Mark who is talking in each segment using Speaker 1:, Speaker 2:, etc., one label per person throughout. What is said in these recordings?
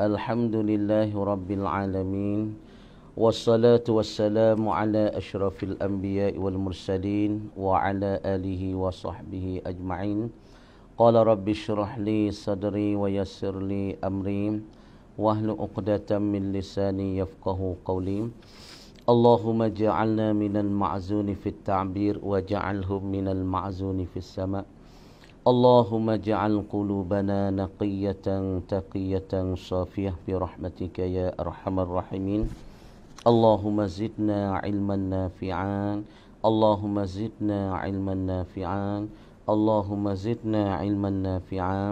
Speaker 1: الحمد لله رب العالمين والصلاة والسلام على أشرف الأنبياء والمرسلين وعلى آله وصحبه أجمعين قال رب اشرح لي صدري ويسر لي أمري واهل عقدة من لساني يفقه قولي اللهم اجعلنا من المعزون في التعبير واجعلهم من المعزون في السماء اللهم اجعل قلوبنا نقية تقية صافية برحمتك يا أرحم الراحمين اللهم زدنا علما نافعا اللهم زدنا علما نافعا اللهم زدنا علما نافعا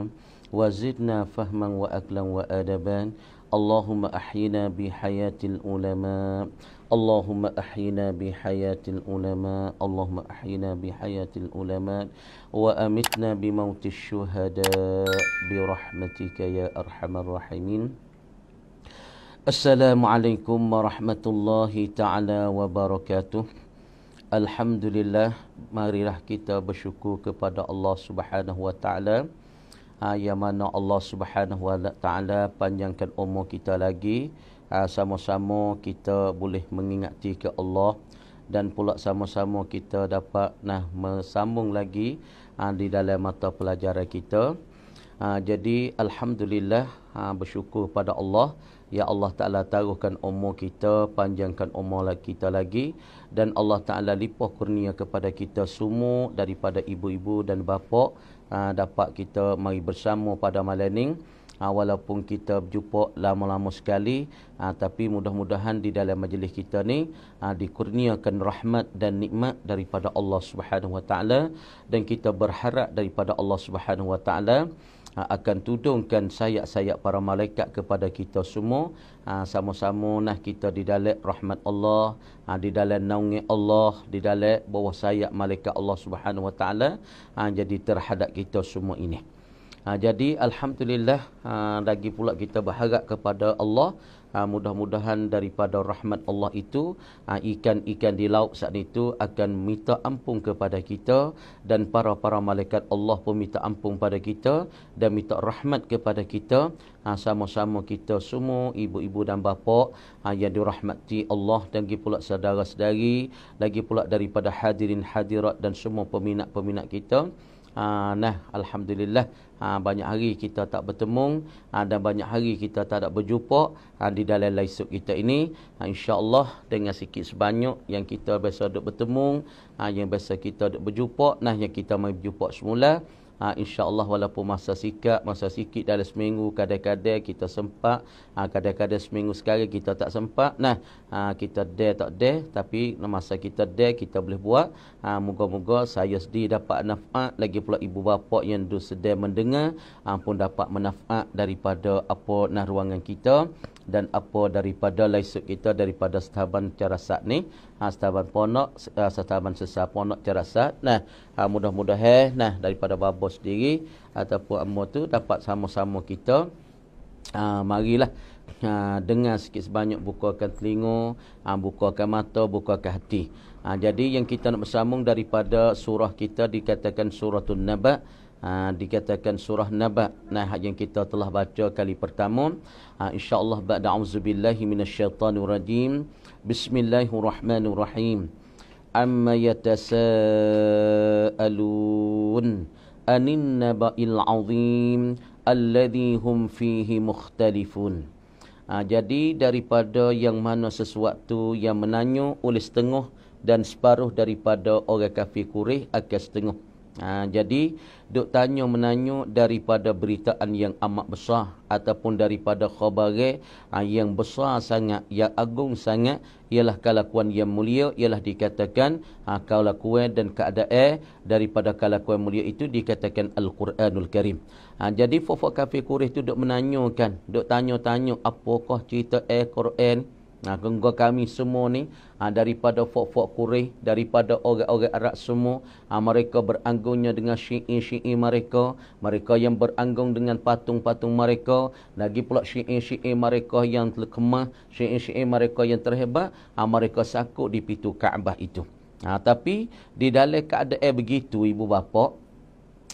Speaker 1: وزدنا فهما وأكلا وآدبا اللهم أحينا بحياة الأُلَمَاءِ اللهم أحينا بحياة العلماء اللهم أحينا بحياة العلماء وأمتنا بموت الشهداء برحمتك يا أرحم الراحمين السلام عليكم ورحمة الله تعالى وبركاته الحمد لله marilah kita bersyukur kepada Allah Subhanahu wa taala ha, yang mana Allah Subhanahu wa taala panjangkan umur kita lagi Ah, sama-sama kita boleh mengingati ke Allah dan pula sama-sama kita dapat nah sambung lagi ah, di dalam mata pelajaran kita. Ah, jadi alhamdulillah bersyukur pada Allah Ya Allah Ta'ala taruhkan umur kita, panjangkan umur kita lagi Dan Allah Ta'ala lipah kurnia kepada kita semua daripada ibu-ibu dan bapa Dapat kita mari bersama pada malam ini Ha, walaupun kita berjumpa lama-lama sekali ha, tapi mudah-mudahan di dalam majlis kita ni ha, dikurniakan rahmat dan nikmat daripada Allah Subhanahu wa taala dan kita berharap daripada Allah Subhanahu wa taala akan tudungkan sayap-sayap para malaikat kepada kita semua ha, sama-sama nah kita di dalam rahmat Allah ha, di dalam naungi Allah di dalam bawah sayap malaikat Allah Subhanahu Wa Taala jadi terhadap kita semua ini Ha, jadi alhamdulillah ha, lagi pula kita berharap kepada Allah ha, mudah-mudahan daripada rahmat Allah itu ha, ikan-ikan di laut saat itu akan minta ampun kepada kita dan para-para malaikat Allah pun minta ampun kepada kita dan minta rahmat kepada kita ha, sama-sama kita semua ibu-ibu dan bapa ha, yang dirahmati Allah dan lagi pula saudara-saudari lagi pula daripada hadirin hadirat dan semua peminat-peminat kita ha, nah alhamdulillah ha, banyak hari kita tak bertemu ada ha, banyak hari kita tak ada berjumpa ha, di dalam laisuk kita ini ha, insyaallah dengan sikit sebanyak yang kita biasa duk bertemu ha, yang biasa kita duk berjumpa nah yang kita mai berjumpa semula ha, InsyaAllah walaupun masa sikap Masa sikit dalam seminggu Kadang-kadang kita sempat ha, Kadang-kadang seminggu sekali kita tak sempat Nah ha, Kita dare tak dare Tapi masa kita dare kita boleh buat ha, Moga-moga saya sendiri dapat nafat Lagi pula ibu bapa yang sedang mendengar ha, Pun dapat menafat daripada apa nah ruangan kita dan apa daripada laisuk kita daripada setaban carasat ni ha setaban ponok uh, eh, setaban sesa ponok cara saat. nah ha mudah-mudahan nah daripada babo sendiri ataupun ammu tu dapat sama-sama kita ha marilah ha dengar sikit sebanyak bukakan telinga ha bukakan mata bukakan hati ha jadi yang kita nak bersambung daripada surah kita dikatakan suratul naba' ha, dikatakan surah Naba nah yang kita telah baca kali pertama ha, insyaallah ba'da auzubillahi minasyaitanir rajim bismillahirrahmanirrahim amma yatasaalun anin naba'il azim alladhi hum fihi mukhtalifun ha, jadi daripada yang mana sesuatu yang menanyo oleh setengah dan separuh daripada orang kafir Quraisy akan setengah Ha, jadi duk tanya menanya daripada beritaan yang amat besar ataupun daripada khabar ha, yang besar sangat yang agung sangat ialah kalakuan yang mulia ialah dikatakan ha, kelakuan dan keadaan daripada kalakuan mulia itu dikatakan al-Quranul Karim. Ha, jadi fofo kafir Quraisy tu duk menanyakan duk tanya-tanya apakah cerita al-Quran eh, Ha, kengga kami semua ni ha, daripada fok-fok kurih, daripada orang-orang Arab semua, ha, mereka beranggungnya dengan syi'i-syi'i mereka, mereka yang beranggung dengan patung-patung mereka, lagi pula syi'i-syi'i mereka yang terkemah, syi'i-syi'i mereka yang terhebat, ha, mereka sakut di pintu Kaabah itu. Ha, tapi di dalam keadaan begitu ibu bapa,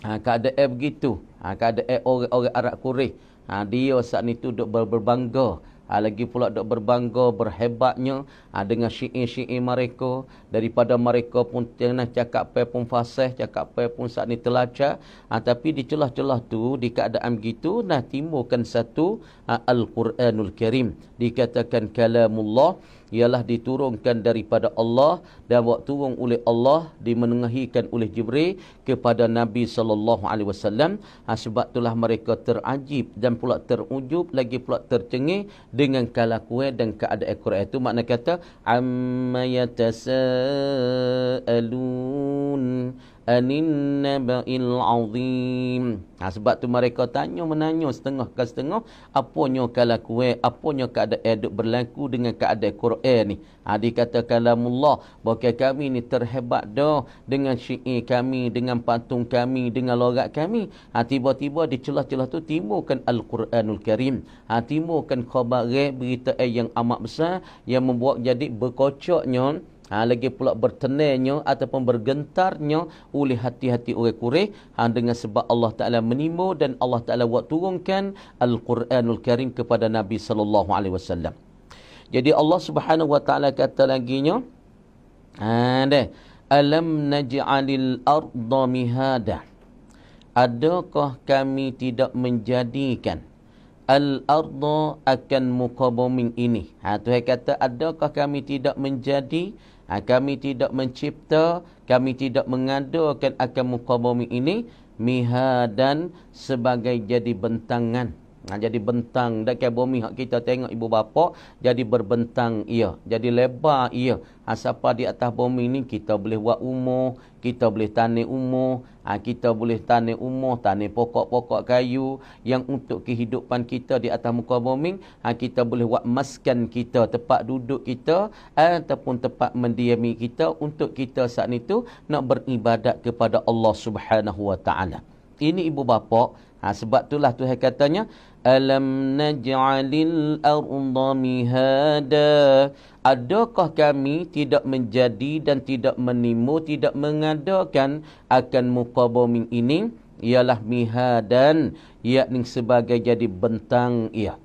Speaker 1: ha, keadaan begitu, ha, keadaan orang-orang Arab kurih, ha, dia saat itu duduk berbangga, ha, lagi pula dok berbangga berhebatnya ha, dengan syi'i-syi'i mereka daripada mereka pun tengah cakap pe pun fasih cakap pe pun saat ni telaca ha, tapi di celah-celah tu di keadaan gitu nah timbulkan satu ha, al-Quranul Karim dikatakan kalamullah ialah diturunkan daripada Allah dan waktu turun oleh Allah dimenengahikan oleh Jibril kepada Nabi sallallahu alaihi wasallam ha, sebab itulah mereka terajib dan pula terujub lagi pula tercengih dengan kelakuan dan keadaan Quran itu makna kata amma yatasaalun aninnabail azim ha, sebab tu mereka tanya menanya setengah ke setengah apanya kalau kue apanya keadaan hidup eh, berlaku dengan keadaan Quran ni Adik ha, kata kalau kalamullah bahawa kami ni terhebat dah dengan syi'i kami dengan patung kami dengan logat kami ha, tiba-tiba di celah-celah tu timbulkan Al-Quranul Karim ha, timbulkan khabar berita yang amat besar yang membuat jadi nyon. Ha, lagi pula bertenainya ataupun bergentarnya oleh hati-hati orang kureh ha, dengan sebab Allah Ta'ala menimu dan Allah Ta'ala buat turunkan Al-Quranul Karim kepada Nabi Sallallahu Alaihi Wasallam. Jadi Allah Subhanahu Wa Ta'ala kata lagi nya, ha, deh, Alam naj'alil arda mihada. Adakah kami tidak menjadikan Al-arda akan muka ini. Ha, tu kata, adakah kami tidak menjadi Ha, kami tidak mencipta, kami tidak mengadakan akan muka bumi ini dan sebagai jadi bentangan. Nah, ha, jadi bentang dekat bumi hak kita tengok ibu bapa jadi berbentang ia jadi lebar ia ha, siapa di atas bumi ni kita boleh buat umur kita boleh tanam umur ha, kita boleh tanam umur tanam pokok-pokok kayu yang untuk kehidupan kita di atas muka bumi ha, kita boleh buat maskan kita tempat duduk kita eh, ataupun tempat mendiami kita untuk kita saat itu nak beribadat kepada Allah Subhanahu Wa Taala ini ibu bapa Ha, sebab itulah Tuhan katanya Alam naj'alil arda mihada Adakah kami tidak menjadi dan tidak menimu tidak mengadakan akan muka ini ialah mihadan yakni sebagai jadi bentang ia.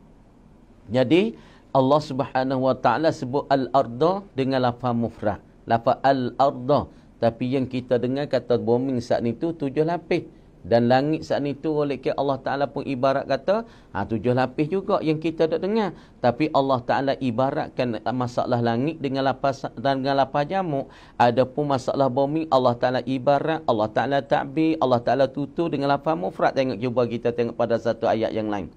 Speaker 1: Jadi Allah Subhanahu wa taala sebut al arda dengan lafaz mufrad. Lafaz al arda tapi yang kita dengar kata bombing saat itu tujuh lapis. Dan langit saat ni turun oleh Allah Ta'ala pun ibarat kata, ha, tujuh lapis juga yang kita tak dengar. Tapi Allah Ta'ala ibaratkan eh, masalah langit dengan lapas, dengan lapas jamuk. Ada pun masalah bumi, Allah Ta'ala ibarat, Allah Ta'ala tabi Allah Ta'ala tutu dengan lapas mufrat. Tengok cuba kita tengok pada satu ayat yang lain.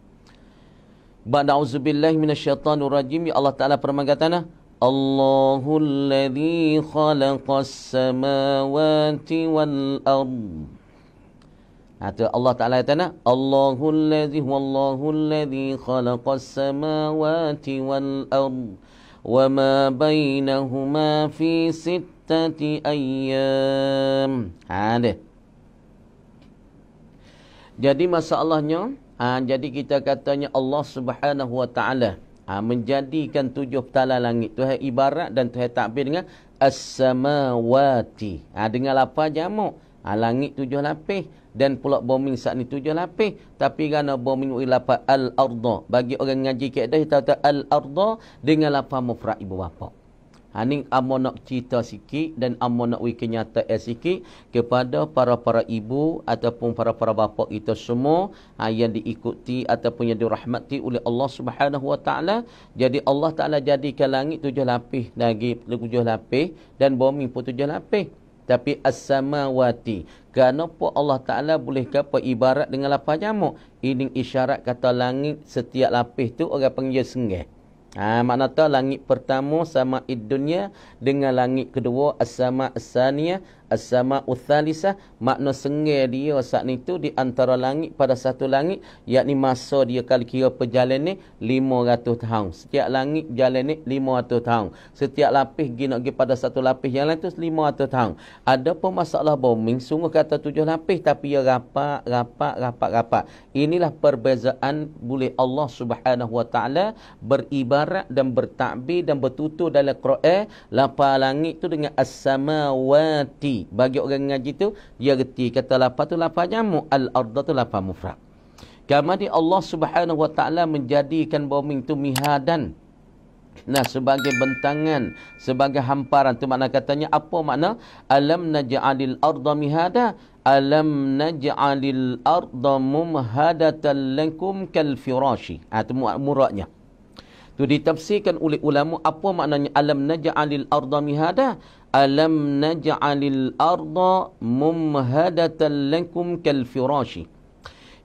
Speaker 1: Ba'na'uzubillah minasyaitanur rajim, ya Allah Ta'ala pernah kata, Allahul ladhi khalaqas samawati wal ardu. Atau ha, Allah Ta'ala kata nak Allahu alladhi wallahu alladhi khalaqas samawati wal ard wa ma bainahuma fi sittati ayyam. Ha de. Jadi masalahnya ha, jadi kita katanya Allah Subhanahu wa taala ha, menjadikan tujuh petala langit itu ibarat dan tu takbir dengan as-samawati. Ha, dengan lafaz jamak ha, Langit tujuh lapis Dan pula bombing saat ni tujuh lapis Tapi kerana bombing ui lapat Al-Arda Bagi orang ngaji keadaan Kita kata Al-Arda Dengan lapang mufra' ibu bapa ha, Ini amal nak cerita sikit Dan amal nak ui kenyataan eh, sikit Kepada para-para ibu Ataupun para-para bapa itu semua ha, Yang diikuti Ataupun yang dirahmati oleh Allah Subhanahu Wa Taala. Jadi Allah Ta'ala jadikan langit tujuh lapis Lagi tujuh lapis Dan bombing pun tujuh lapis tapi as-samawati kenapa Allah Taala boleh kata ibarat dengan lapah nyamuk ini isyarat kata langit setiap lapis tu orang panggil sengah ha makna tu langit pertama sama id dunia dengan langit kedua as-sama as-saniyah As-sama uthalisah Makna sengih dia saat ni tu Di antara langit pada satu langit Yakni masa dia kali kira perjalan ni 500 tahun Setiap langit perjalan ni 500 tahun Setiap lapis pergi nak pergi pada satu lapis yang lain tu 500 tahun Ada pun masalah bombing Sungguh kata tujuh lapis Tapi ia rapat, rapat, rapat, rapat Inilah perbezaan Boleh Allah subhanahu wa ta'ala Beribarat dan bertakbir dan bertutur dalam Quran Lapa langit tu dengan as-samawati bagi orang yang ngaji tu, dia reti kata lapar tu lapar nyamuk, al-arda tu lapar mufrad. Kama di Allah subhanahu wa ta'ala menjadikan bumi tu mihadan. Nah sebagai bentangan, sebagai hamparan tu makna katanya apa makna? Alam naja'alil arda mihada, alam naja'alil arda mumhadatan lakum kal firashi. Itu ha, muradnya. Itu ditafsirkan oleh ulama apa maknanya alam naja'alil arda mihada? alam naj'alil arda mumhadatan lakum kal firashi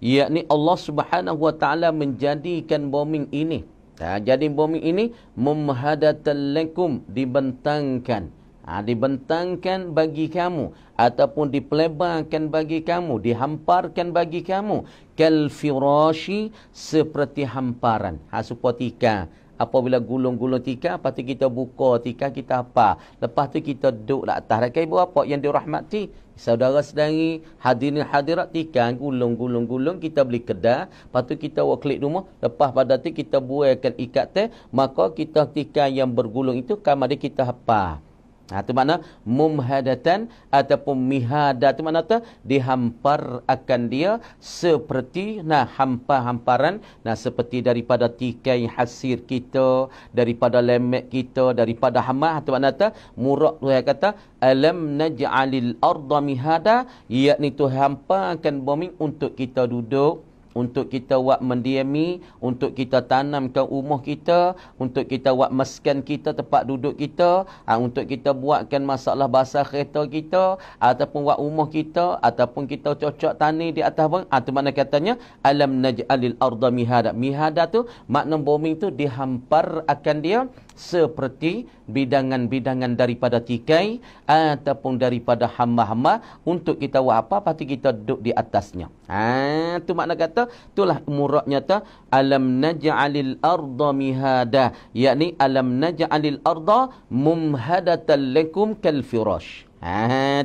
Speaker 1: yakni Allah Subhanahu wa taala menjadikan bumi ini ha, jadi bumi ini mumhadatan lakum dibentangkan ha, dibentangkan bagi kamu ataupun dipelebarkan bagi kamu dihamparkan bagi kamu kal firashi seperti hamparan ha supotika apabila gulung-gulung tikar lepas tu kita buka tikar kita apa lepas tu kita duduk di lah atas dan ibu apa yang dirahmati saudara sedari hadirin hadirat tikar gulung-gulung-gulung kita beli kedai lepas tu kita buat klik rumah lepas pada tu kita buatkan ikat teh maka kita tikar yang bergulung itu kamar dia kita apa Ha, itu makna mumhadatan ataupun mihada itu makna Dihampar akan dia seperti nah hampa-hamparan. Nah seperti daripada tikai hasir kita, daripada lemek kita, daripada hamah. Itu makna tak? Murak tu yang kata, Alam naj'alil arda mihada. Iaitu hampa akan bumi untuk kita duduk untuk kita buat mendiami, untuk kita tanamkan umuh kita, untuk kita buat meskan kita, tempat duduk kita, ha, untuk kita buatkan masalah basah kereta kita, ataupun buat umuh kita, ataupun kita cocok tani di atas bang. Ha, mana katanya, alam naj'alil arda mihada. Mihada tu, makna bombing tu dihampar akan dia, seperti bidangan-bidangan daripada tikai ataupun daripada hamba-hamba untuk kita buat apa pasti kita duduk di atasnya. Ha tu makna kata itulah muradnya ta alam naj'alil arda mihada yakni alam naj'alil arda mumhadatan lakum kal firash. Ha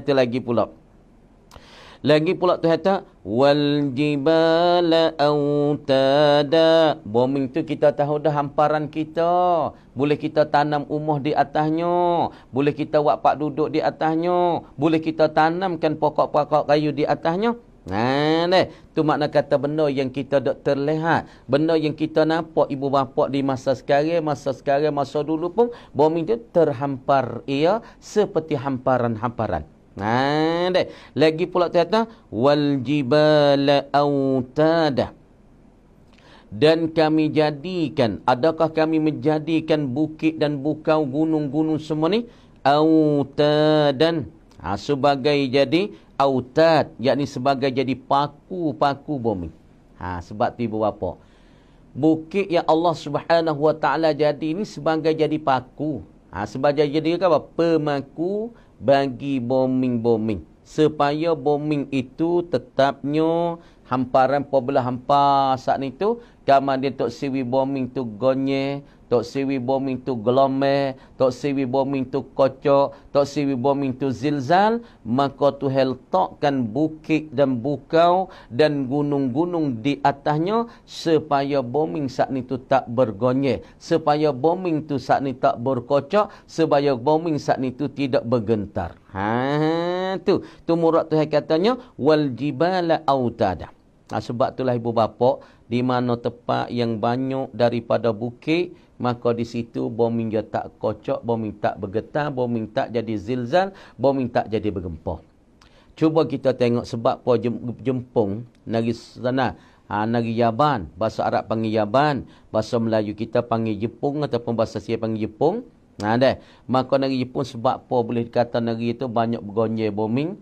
Speaker 1: tu lagi pula. Lagi pula tu kata wal jibala autada. Bombing tu kita tahu dah hamparan kita. Boleh kita tanam rumah di atasnya, boleh kita buat pak duduk di atasnya, boleh kita tanamkan pokok-pokok kayu di atasnya. Nah, ha, deh. tu makna kata benda yang kita dok terlihat, benda yang kita nampak ibu bapa di masa sekarang, masa sekarang, masa dulu pun bombing tu terhampar ia seperti hamparan-hamparan. Nah, ha, deh. Lagi pula kata wal jibala autada. Dan kami jadikan, adakah kami menjadikan bukit dan bukau gunung-gunung semua ni autadan? Ha, sebagai jadi autad, yakni sebagai jadi paku-paku bumi. Ha, sebab tiba apa? Bukit yang Allah Subhanahu Wa Taala jadi ini sebagai jadi paku. Ha, sebagai jadi apa? Pemaku bagi bombing-bombing supaya bombing itu tetapnya hamparan pembelah hampa saat itu kamar dia tok siwi bombing tu gonye tok siwi bombing tu gelome tok siwi bombing tu kocok tok siwi bombing tu zilzal maka tu heltokkan bukit dan bukau dan gunung-gunung di atasnya supaya bombing saat ni tu tak bergonyeh supaya bombing tu saat ni tak berkocok supaya bombing saat ni tu tidak bergentar ha tu tu murad tu katanya wal jibala autada Nah, ha, sebab itulah ibu bapa di mana tempat yang banyak daripada bukit maka di situ bumi dia tak kocok, bumi tak bergetar, bumi tak jadi zilzal, bumi tak jadi bergempa. Cuba kita tengok sebab apa jempung negeri sana, ha, negeri Yaban, bahasa Arab panggil Yaban, bahasa Melayu kita panggil Jepung ataupun bahasa Sia panggil Jepung. Ha deh, maka negeri Jepun sebab apa boleh dikata negeri itu banyak bergonjai bombing,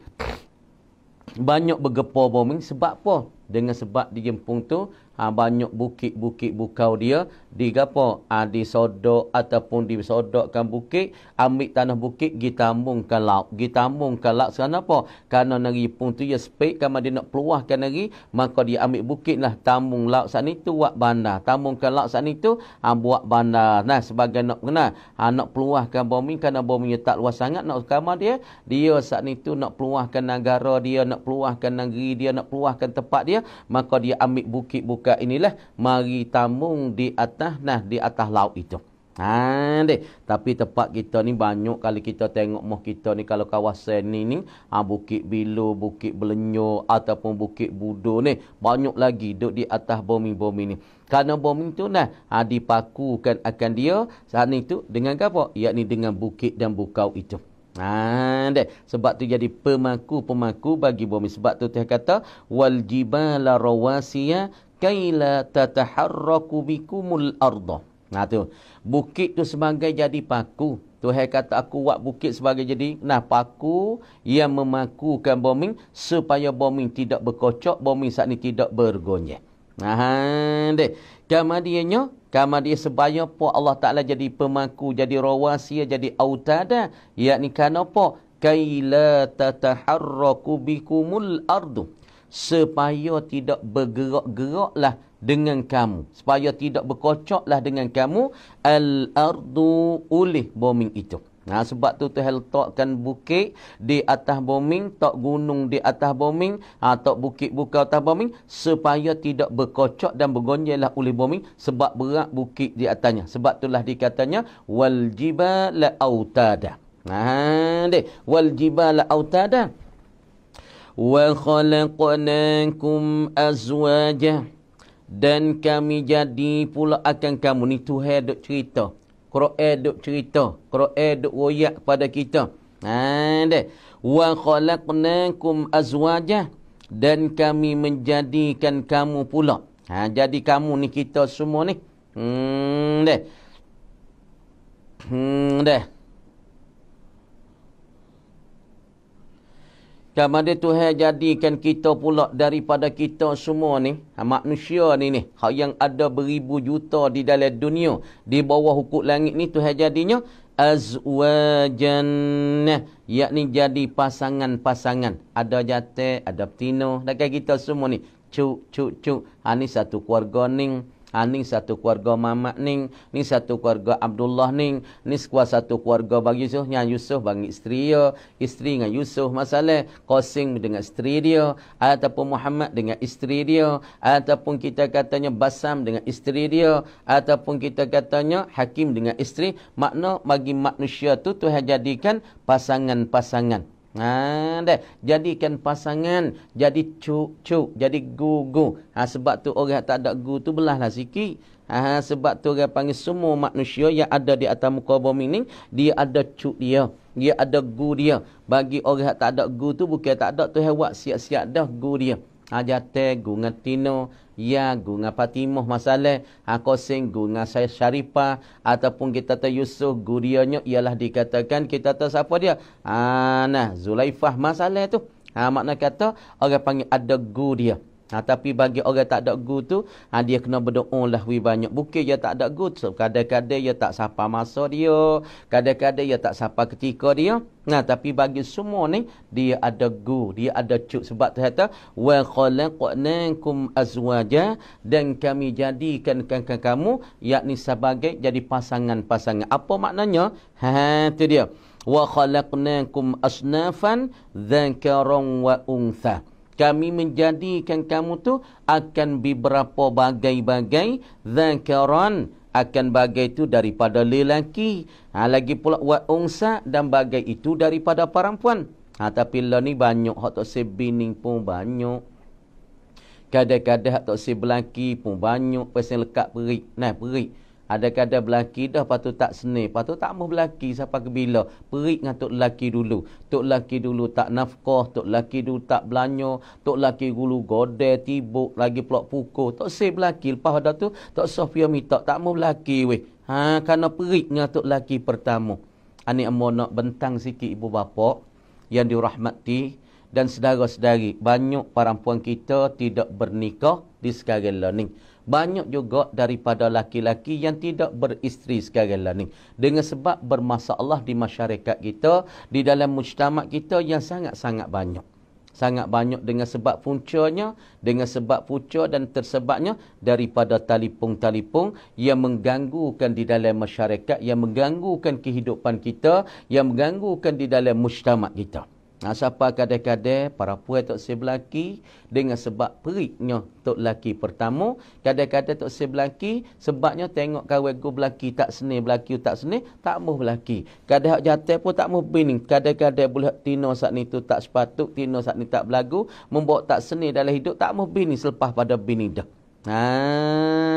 Speaker 1: banyak bergepa bombing sebab apa? Dengan sebab di Jepung tu ha, banyak bukit-bukit bukau dia digapo ha, ah, sodok ataupun disodokkan bukit ambil tanah bukit gitambung ke laut gitambung ke laut kerana apa kerana negeri pun tu ya spek. kerana dia nak peluahkan negeri maka dia ambil bukit lah tambung laut saat ni tu buat bandar tambung ke laut saat ni tu ha, buat bandar nah sebagai nak kena ha, nak peluahkan bumi kerana bumi tak luas sangat nak kerana dia dia saat ni tu nak peluahkan negara dia nak peluahkan negeri dia nak peluahkan tempat dia maka dia ambil bukit bukan maka inilah mari tamung di atas nah di atas laut itu. Ha de. tapi tempat kita ni banyak kali kita tengok moh kita ni kalau kawasan ni ni ha, bukit bilu, bukit belenyo ataupun bukit budo ni banyak lagi duduk di atas bumi-bumi ni. Kerana bumi tu nah ha, kan akan dia saat itu dengan apa? Yakni dengan bukit dan bukau itu. Ha deh, sebab tu jadi pemaku-pemaku bagi bumi sebab tu dia kata wal jibala rawasiya kaila tataharraku bikumul arda. Nah tu. Bukit tu sebagai jadi paku. tu Tuhan kata aku buat bukit sebagai jadi nah paku yang memakukan bombing supaya bombing tidak berkocok, bombing saat ini tidak bergonyah. Nah, deh. Kemudiannya, kama dia sebaya po Allah Taala jadi pemaku jadi rawasia jadi autada yakni kenapa kaila tataharraku bikumul ardu supaya tidak bergerak-geraklah dengan kamu supaya tidak berkocoklah dengan kamu al ardu oleh bombing itu Nah ha, sebab tu Tuhan letakkan bukit di atas bombing, tak gunung di atas bombing, ha, tak bukit buka atas bombing supaya tidak berkocok dan bergonjelah oleh bombing sebab berat bukit di atasnya. Sebab itulah dikatanya wal jibala autada. Nah, ha, deh wal jibala autada. وخلقناكم أزواجا dan kami jadi pula akan kamu ni Tuhan duk cerita Quran duk cerita Quran duk royak kepada kita ha deh wa khalaqnakum azwaja dan kami menjadikan kamu pula ha jadi kamu ni kita semua ni hmm deh hmm deh Kama dia Tuhan jadikan kita pula daripada kita semua ni, ha, manusia ni ni, yang ada beribu juta di dalam dunia, di bawah hukum langit ni tu Tuhan jadinya azwajan, ni jadi pasangan-pasangan. Ada jatah, ada betina, dan kita semua ni, cuk cuk cuk. Ha ni satu keluarga ni Ha, ning satu keluarga Mamat ning, ning satu keluarga Abdullah ning, ni sekuat satu keluarga bagi Yusuf, yang Yusuf bagi isteri dia, isteri dengan Yusuf masalah, Qasim dengan isteri dia, ataupun Muhammad dengan isteri dia, ataupun kita katanya Basam dengan isteri dia, ataupun kita katanya Hakim dengan isteri, makna bagi manusia tu Tuhan jadikan pasangan-pasangan. Ha, deh. Jadikan pasangan jadi cuk-cuk, jadi gu-gu. Ha, sebab tu orang tak ada gu tu belahlah sikit. Ha, sebab tu orang panggil semua manusia yang ada di atas muka bumi ni, dia ada cuk dia. Dia ada gu dia. Bagi orang yang tak ada gu tu, bukan tak ada tu hewat siap-siap dah gu dia. Ha, jatai, gu ngatino, ya guna Fatimah masalah aku ha, sing guna saya Syarifah ataupun kita tahu Yusuf gurianya ialah dikatakan kita tahu siapa dia ah nah Zulaifah masalah tu ha makna kata orang panggil ada gu Ha, tapi bagi orang tak ada guru tu, ha, dia kena berdoa lah wi banyak. Bukit dia tak ada guru tu. Kadang-kadang dia tak sapa masa dia. Kadang-kadang dia tak sapa ketika dia. Nah, ha, tapi bagi semua ni, dia ada guru. Dia ada cuk. Sebab tu kata, Wa khalaqnankum azwaja dan kami jadikan kan kamu yakni sebagai jadi pasangan-pasangan. Apa maknanya? Ha, tu dia. Wa khalaqnankum asnafan dhankaran wa unthah kami menjadikan kamu tu akan beberapa bagai-bagai zakaran akan bagai itu daripada lelaki ha, lagi pula wa unsa dan bagai itu daripada perempuan ha, tapi la ni banyak hak tak sebining pun banyak kadang-kadang hak tak sebelaki pun banyak pasal lekat perik nah perik ada kada berlaki dah patut tak seni patut tak mau berlaki siapa ke bila perik dengan tok laki dulu tok laki dulu tak nafkah tok laki dulu tak belanya tok laki dulu gode tibuk lagi pula pukul tok se berlaki lepas ada tu tok sofia minta tak mau berlaki weh ha kerana perik dengan tok laki pertama ani amo nak bentang sikit ibu bapa yang dirahmati dan sedara-sedari banyak perempuan kita tidak bernikah di sekarang learning banyak juga daripada laki-laki yang tidak beristeri sekarang lah ni. Dengan sebab bermasalah di masyarakat kita, di dalam mujtamak kita yang sangat-sangat banyak. Sangat banyak dengan sebab puncanya, dengan sebab puncah dan tersebabnya daripada talipung-talipung yang mengganggukan di dalam masyarakat, yang mengganggukan kehidupan kita, yang mengganggukan di dalam mujtamak kita. Nah, siapa kadang-kadang para puan tak si belaki dengan sebab periknya tok laki pertama, kadang-kadang tok si belaki sebabnya tengok kawan go belaki tak seni belaki tak seni, tak mau belaki. Kadang hak jatuh pun tak mau bini. Kadang-kadang boleh tino saat ni tu tak sepatut, tino saat ni tak belagu, membuat tak seni dalam hidup tak mau bini selepas pada bini dah. Ha,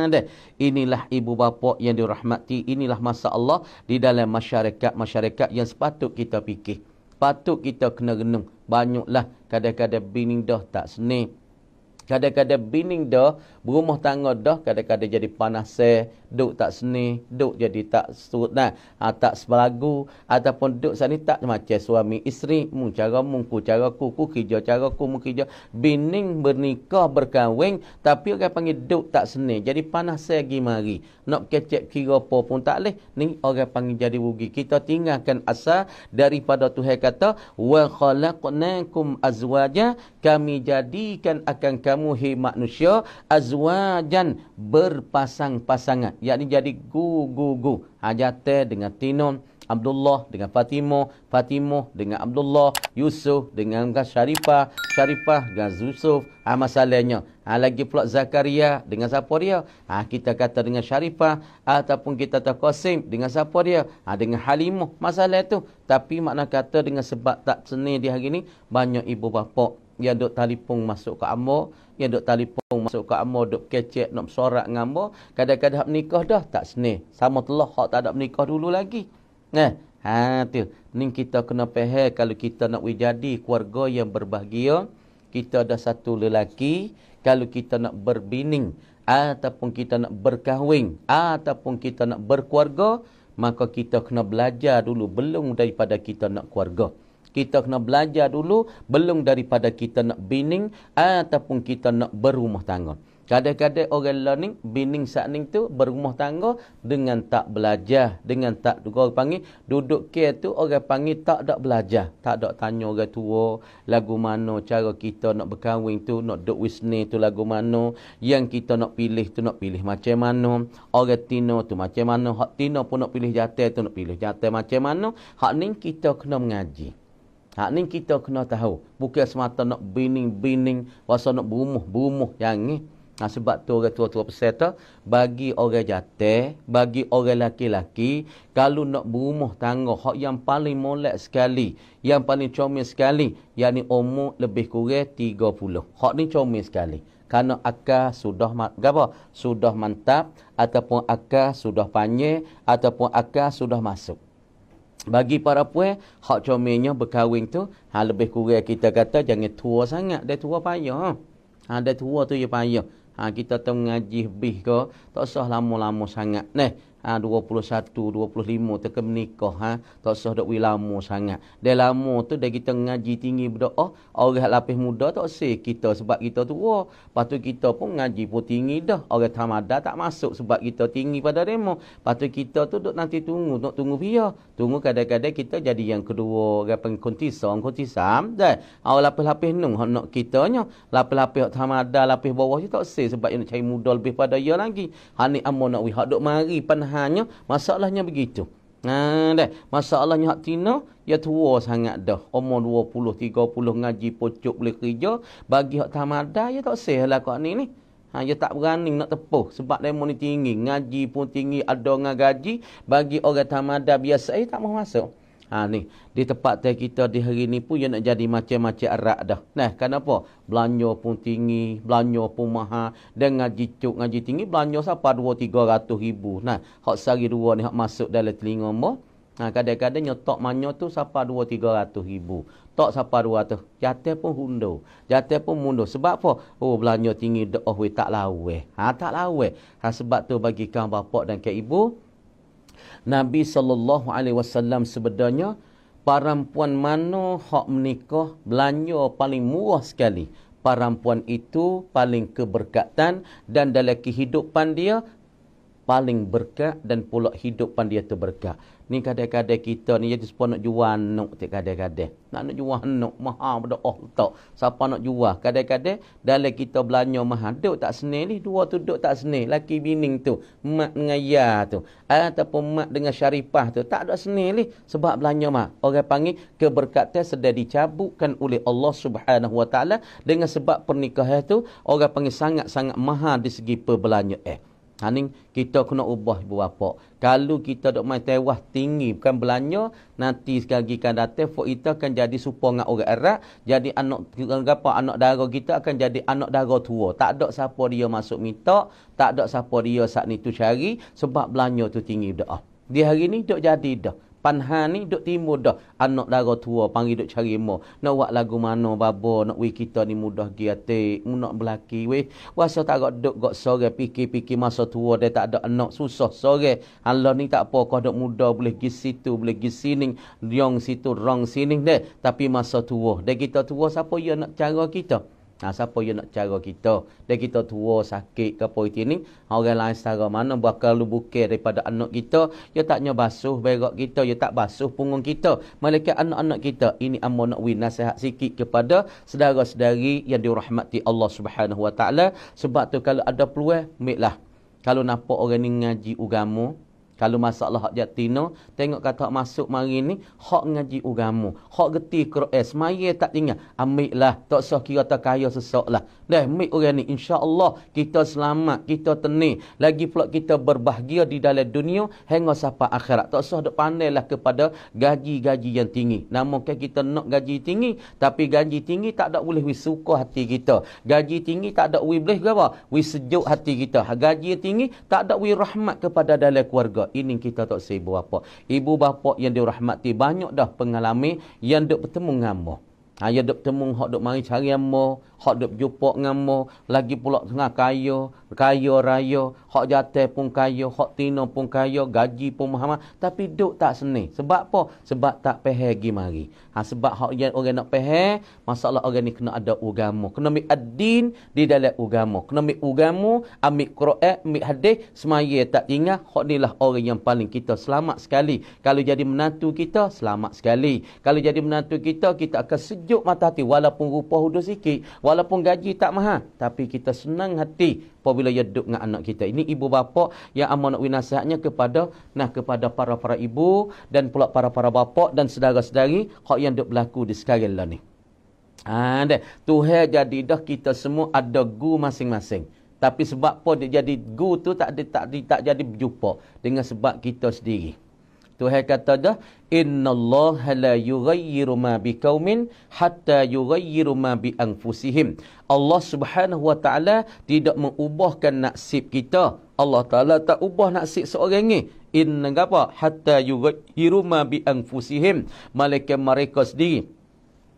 Speaker 1: deh. Inilah ibu bapa yang dirahmati Inilah masa Allah Di dalam masyarakat-masyarakat yang sepatut kita fikir patut kita kena renung. Banyaklah kadang-kadang bini dah tak senih. Kadang-kadang bining dah, berumah tangga dah, kadang-kadang jadi panas, duk tak seni, duk jadi tak surut, nah, ha, tak sebelagu, ataupun duk sini tak macam suami isteri, mung cara mung, ku cara ku, ku kerja cara ku, mung kerja. Bining bernikah, berkahwin, tapi orang panggil duk tak seni, jadi panas lagi mari. Nak kecek kira apa pun tak leh. ni orang panggil jadi rugi. Kita tinggalkan asal daripada Tuhan kata, wa khalaqnakum azwaja, kami jadikan akan kami kamu hi manusia azwajan berpasang-pasangan yakni jadi gu gu gu hajate dengan tinon Abdullah dengan Fatimah, Fatimah dengan Abdullah, Yusuf dengan Syarifah, Syarifah dengan Yusuf, ha, masalahnya. Ha, lagi pula Zakaria dengan siapa dia? Ha, kita kata dengan Syarifah ataupun kita terkosim dengan siapa dia? Ha, dengan Halimah, masalah itu. Tapi makna kata dengan sebab tak seni di hari ini, banyak ibu bapa yang duk telefon masuk ke Amor, yang duk telefon masuk ke amo duk kecek nak bersorak dengan amo kadang-kadang hak menikah dah tak senih sama telah hak tak ada menikah dulu lagi nah ha tu ni kita kena pehe kalau kita nak jadi keluarga yang berbahagia kita ada satu lelaki kalau kita nak berbining ataupun kita nak berkahwin ataupun kita nak berkeluarga maka kita kena belajar dulu belum daripada kita nak keluarga kita kena belajar dulu belum daripada kita nak bining ataupun kita nak berumah tangga. Kadang-kadang orang learning bining saat tu berumah tangga dengan tak belajar, dengan tak juga orang panggil duduk ke tu orang panggil tak dak belajar, tak dak tanya orang tua lagu mana cara kita nak berkahwin tu, nak duk wisni tu lagu mana, yang kita nak pilih tu nak pilih macam mana, orang tino tu macam mana, hak tino pun nak pilih jatah tu nak pilih jatah macam mana, hak ni kita kena mengaji. Hak ni kita kena tahu. Bukan semata nak bining-bining, rasa nak berumuh-berumuh yang ni. Nah, ha, sebab tu orang tua-tua peserta, bagi orang jatuh, bagi orang laki-laki, kalau nak berumuh tangga, hak yang paling molek sekali, yang paling comel sekali, yang ni umur lebih kurang 30. Hak ni comel sekali. Kerana akal sudah, apa? sudah mantap, ataupun akal sudah panjang, ataupun akal sudah masuk bagi para puan hak comelnya berkahwin tu ha lebih kurang kita kata jangan tua sangat dah tua payah ha dah tua tu ya payah ha kita tengah ngaji bih ke tak usah lama-lama sangat Neh. Ah uh, 21, 25 teka menikah. Ha? Tak usah dok lama sangat. Dia lama tu dah kita ngaji tinggi berdoa. Orang lapis muda tak usah kita sebab kita tua. Wow. Lepas kita pun ngaji pun tinggi dah. Orang tamada tak masuk sebab kita tinggi pada demo. Lepas kita tu dok nanti tunggu. Dok tunggu pihak. Tunggu kadang-kadang kita jadi yang kedua. Orang konti Orang kontisam. Orang lapis-lapis nung. Orang nak kitanya. Lapis-lapis tamada. Lapis bawah tu tak usah sebab yang nak cari muda lebih pada dia lagi. Hani amon nak wihak. Dok mari panah hanya masalahnya begitu. Ha dah. Masalahnya hak tina ya tua sangat dah. Umur 20 30 ngaji pocok boleh kerja, bagi hak tamada ya tak sah lah kau ni ni. Ha ya tak berani nak tepuh sebab demo ni tinggi, ngaji pun tinggi, ada dengan gaji bagi orang tamada biasa eh tak mau masuk. Ha ni, di tempat teh kita di hari ni pun yang nak jadi macam-macam arak dah. Nah, kenapa? Belanja pun tinggi, belanja pun maha. Dan ngaji cuk, ngaji tinggi, belanja siapa? Dua, tiga ratus ribu. Nah, hak sehari dua ni hak masuk dalam telinga mu. Nah, kadang-kadang nyetok manyo tu siapa dua, tiga ratus ribu. Tak siapa dua tu. Jatuh pun hundo. Jatuh pun mundur. Sebab apa? Oh, belanja tinggi, oh, tak lawe. Ha, tak lawe. Ha, sebab tu bagikan bapak dan ke ibu. Nabi sallallahu alaihi wasallam sebenarnya perempuan mana hak menikah belanja paling murah sekali. Perempuan itu paling keberkatan dan dalam kehidupan dia paling berkat dan pula hidupan dia terberkat. Ni kadang-kadang kita ni jadi sepon nak jual nuk tiap kadang-kadang. Nak nak jual nuk mahal pada oh tak. Siapa nak jual kadang-kadang dalam kita belanja maha duk tak seni ni dua tu duk tak seni laki bining tu mak dengan ya tu ataupun mak dengan syarifah tu tak ada seni ni sebab belanja maha. Orang panggil keberkatan sedang dicabutkan oleh Allah Subhanahu Wa Taala dengan sebab pernikahan tu orang panggil sangat-sangat maha di segi perbelanjaan. Eh. Haning kita kena ubah ibu bapa. Kalau kita dok main tewas tinggi bukan belanja nanti sekali kan datang for kita akan jadi supo ngak orang Arab, jadi anak apa anak dara kita akan jadi anak dara tua. Tak ada siapa dia masuk minta, tak ada siapa dia saat ni tu cari sebab belanja tu tinggi dah. Di hari ni dok jadi dah. Panhan ni duk timur dah. Anak darah tua panggil duk cari mo. Nak buat lagu mana babo nak we kita ni mudah gi atik, mu nak belaki we. Wasa tak gak duk gak sore pikir-pikir masa tua dia tak ada anak susah sore. Allah ni tak apa kau duk muda boleh gi situ, boleh gi sini, yang situ rong sini deh. Tapi masa tua, dia kita tua siapa yang nak cara kita? Ha, siapa yang nak cara kita? Dan kita tua, sakit ke apa itu ni. Orang lain secara mana bakal lu bukir daripada anak kita. Dia taknya basuh berok kita. Dia tak basuh punggung kita. Mereka anak-anak kita. Ini amal nak win nasihat sikit kepada sedara-sedari yang dirahmati Allah Subhanahu Sebab tu kalau ada peluang, ambil lah. Kalau nampak orang ni ngaji ugamu, kalau masalah hak jatina, tengok kata masuk mari ni, hak ngaji ugamu. Hak geti kru'es, maya tak tinggal. Ambil lah, tak sah kira tak kaya sesak lah. Dah, ambil orang ni. InsyaAllah, kita selamat, kita teni Lagi pula kita berbahagia di dalam dunia, hingga siapa akhirat. Tak sah dia lah kepada gaji-gaji yang tinggi. Namun kan kita nak gaji tinggi, tapi gaji tinggi tak ada boleh suka hati kita. Gaji tinggi tak ada boleh boleh sejuk hati kita. Gaji tinggi tak ada rahmat kepada dalam keluarga ini kita tak sibuk apa. Ibu bapa yang dirahmati banyak dah pengalami yang duk bertemu dengan Allah. Ayo dok temung hok dok mari cari ambo, hok dok jumpa dengan ambo, lagi pula tengah kaya, kaya raya, hok jatuh pun kaya, hok tino pun kaya, gaji pun mahal, tapi dok tak seni. Sebab apa? Sebab tak pehe gi mari. Ha sebab hok yang orang nak pehe, masalah orang ni kena ada ugamu, Kena ambil ad-din di dalam ugamu, Kena ambil ugamu, ambil Quran, ambil hadis, semaya tak ingat ni lah orang yang paling kita selamat sekali. Kalau jadi menantu kita, selamat sekali. Kalau jadi menantu kita, kita akan sejuk mata hati walaupun rupa hudus sikit, walaupun gaji tak mahal, tapi kita senang hati apabila dia duduk dengan anak kita. Ini ibu bapa yang amanat winasahnya kepada nah kepada para-para ibu dan pula para-para bapa dan saudara-saudari hak yang duk berlaku di sekarang lah ni. Ha, Tuhan jadi dah kita semua ada gu masing-masing. Tapi sebab apa dia jadi gu tu tak di, tak di, tak jadi berjumpa dengan sebab kita sendiri. Tuhan kata dah, Inna Allah la yughayyiru ma bi kaumin, hatta yughayyiru ma bi anfusihim. Allah Subhanahu wa taala tidak mengubahkan nasib kita. Allah taala tak ubah nasib seorang ni. Inna apa? Hatta yughayyiru ma bi anfusihim. Malaikat mereka sendiri.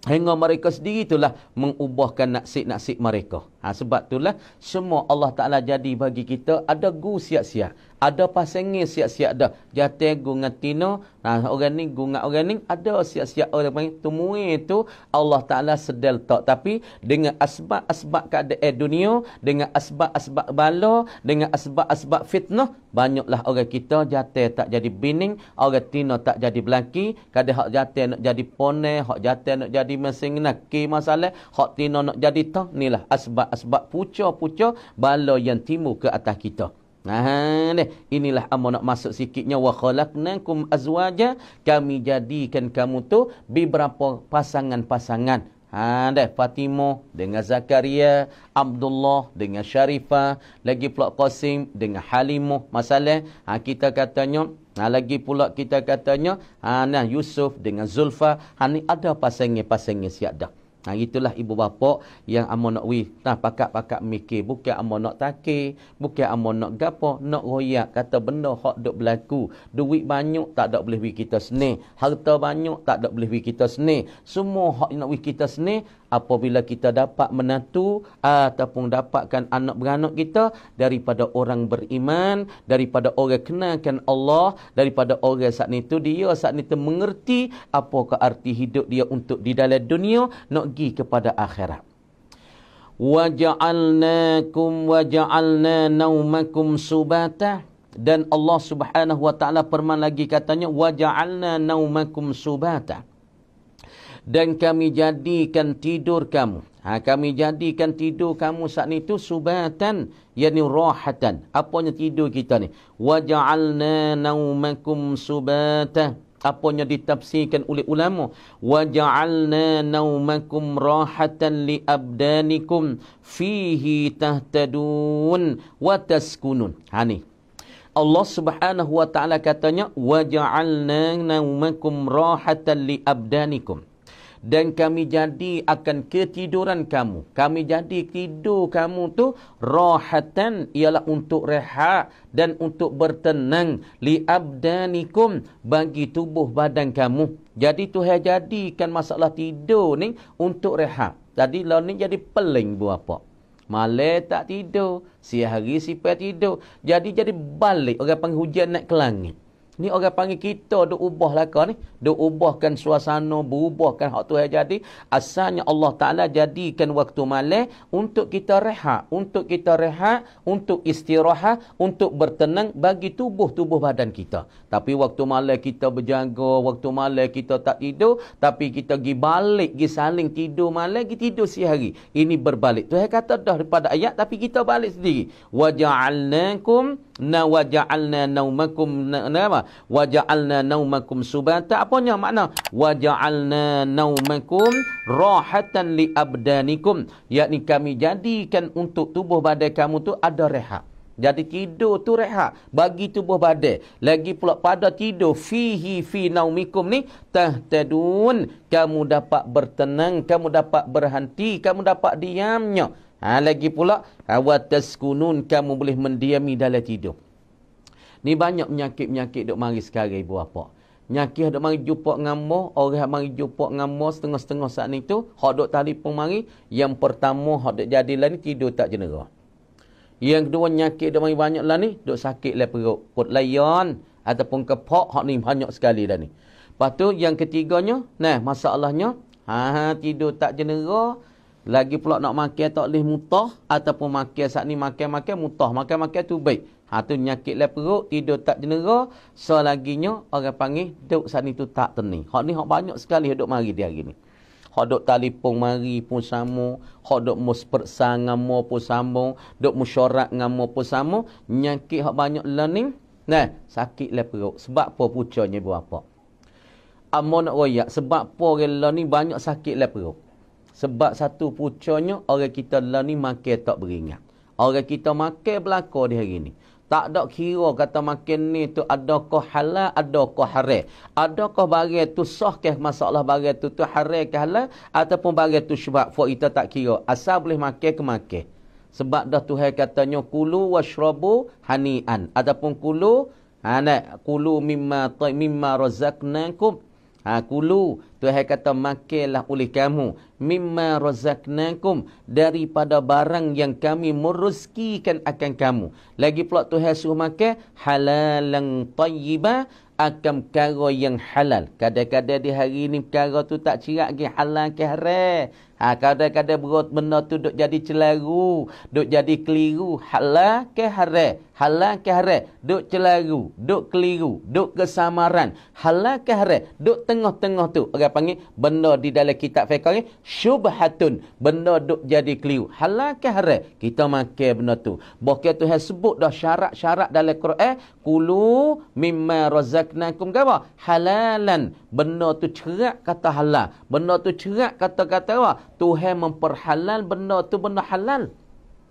Speaker 1: Hingga mereka sendiri itulah mengubahkan nasib-nasib mereka. Ha, sebab itulah semua Allah Ta'ala jadi bagi kita ada gu siap-siap. Ada pasangnya siap-siap dah. Jatih gungat tina. Ha, nah, orang ni gungat orang ni. Ada siap-siap orang panggil. Temui itu Allah Ta'ala sedel tak. Tapi dengan asbab-asbab keadaan dunia. Dengan asbab-asbab bala. Dengan asbab-asbab fitnah. Banyaklah orang kita jatih tak jadi bining. Orang tina tak jadi belaki. Kadang hak jatih nak jadi ponel. Hak jatih nak jadi mesin nak ke masalah. Hak tina nak jadi tak. Inilah asbab-asbab sebab pucar-pucar bala yang timu ke atas kita. Nah, ni. inilah amo nak masuk sikitnya wa khalaqnakum azwaja kami jadikan kamu tu beberapa pasangan-pasangan. Ha deh Fatimah dengan Zakaria, Abdullah dengan Sharifah, lagi pula Qasim dengan Halimah. Masalah ha, kita katanya Ha, lagi pula kita katanya ha, nah, Yusuf dengan Zulfa. Ha, ni ada pasangnya-pasangnya siap dah. Ha, itulah ibu bapa yang amo nak wi. Nah, pakak-pakak mikir. Bukan amo nak takir. Bukan amo nak gapo. Nak royak. Kata benda hak duk berlaku. Duit banyak tak ada boleh wi kita seni. Harta banyak tak ada boleh wi kita seni. Semua hak nak wi kita seni apabila kita dapat menantu ataupun dapatkan anak beranak kita daripada orang beriman, daripada orang kenalkan Allah, daripada orang saat itu dia saat itu mengerti apakah arti hidup dia untuk di dalam dunia nak pergi kepada akhirat. Waja'alnakum waja'alna naumakum subata dan Allah Subhanahu wa taala perman lagi katanya waja'alna naumakum subata dan kami jadikan tidur kamu ha kami jadikan tidur kamu saat itu subatan yakni rahatan apanya tidur kita ni waja'alna naumakum subata apanya ditafsirkan oleh ulama waja'alna naumakum rahatan liabdanikum fihi tahtadun wa taskunun ha ni Allah Subhanahu wa taala katanya waja'alna naumakum rahatan liabdanikum dan kami jadi akan ketiduran kamu. Kami jadi tidur kamu tu rahatan ialah untuk rehat dan untuk bertenang Li abdanikum bagi tubuh badan kamu. Jadi Tuhan jadikan masalah tidur ni untuk rehat. Jadi lawan ni jadi peling buat apa? Malay tak tidur, siang hari pe tidur. Jadi jadi balik orang panggil hujan naik ke langit. Ni orang panggil kita duk ubah laka ni. Duk ubahkan suasana, berubahkan hak tu yang jadi. Asalnya Allah Ta'ala jadikan waktu malam untuk kita rehat. Untuk kita rehat, untuk istirahat, untuk bertenang bagi tubuh-tubuh badan kita. Tapi waktu malam kita berjaga, waktu malam kita tak tidur. Tapi kita pergi balik, pergi saling tidur malam, pergi tidur sehari. Ini berbalik. Tu yang kata dah daripada ayat, tapi kita balik sendiri. Waja'alnakum na waja'alna naumakum wa ja'alna naumakum subata apanya makna wa ja'alna naumakum rahatan li abdanikum yakni kami jadikan untuk tubuh badan kamu tu ada rehat jadi tidur tu rehat bagi tubuh badan. Lagi pula pada tidur fihi fi naumikum ni tahtadun kamu dapat bertenang, kamu dapat berhenti, kamu dapat diamnya. Ha, lagi pula wa taskunun kamu boleh mendiami dalam tidur. Ni banyak penyakit-penyakit duk mari sekali ibu apa. Nyakih duk mari jumpa dengan mu, orang yang mari jumpa dengan mu setengah-setengah saat ni tu, hak duk tali pun mari, yang pertama hak duk jadi lah ni tidur tak jenera. Yang kedua nyakit duk mari banyak lah ni, duk sakit lah perut. Kut layan ataupun kepok hak ni banyak sekali dah ni. Lepas tu yang ketiganya, nah masalahnya, ha tidur tak jenera, lagi pula nak makan tak boleh mutah ataupun makan saat ni makan-makan mutah, makan-makan tu baik. Ha tu nyakit lah perut, tidur tak jenera, nyo, orang panggil duk sana tu tak teni. Hak ni hak banyak sekali duk mari dia hari ni. Hak duk telefon mari pun sama, hak duk musperksa dengan mu pun sama, duk musyarat dengan mu pun sama, nyakit hak banyak lah ni. Nah, sakit lah perut. Sebab apa pucanya buat apa? Amor nak royak. Sebab apa orang lah ni banyak sakit lah perut. Sebab satu pucanya, orang kita lah ni makin tak beringat. Orang kita makin berlaku di hari ni. Tak ada kira kata makin ni tu adakah halal, adakah haram. Adakah bagi tu sah ke masalah bagi tu tu haram ke halal ataupun bagi tu sebab Fu kita tak kira. Asal boleh makan ke makan. Sebab dah Tuhan katanya kulu washrabu hani'an ataupun kulu ana ha, kulu mimma ta mimma razaqnakum Ha, kulu. Tuhan kata makilah oleh kamu. Mimma razaknakum. Daripada barang yang kami meruzkikan akan kamu. Lagi pula Tuhan suruh makan. Halalan tayyibah. Akan perkara yang halal. Kadang-kadang di hari ini perkara tu tak cirak lagi halal ke haram. Ha, kadang-kadang berat benda tu dok jadi celaru, dok jadi keliru. Halal ke haram? Halal ke haram? dok celaru, duk keliru, dok kesamaran. Halal ke haram? Duk tengah-tengah tu. Orang panggil benda di dalam kitab fiqh ni syubhatun, benda dok jadi keliru. Halal ke haram? Kita makan benda tu. Bahkan tu yang sebut dah syarat-syarat dalam Quran, kulu mimma razaqnakum apa? Halalan. Benda tu cerak kata halal. Benda tu cerak kata-kata apa? Tuhan memperhalal benda tu benda halal.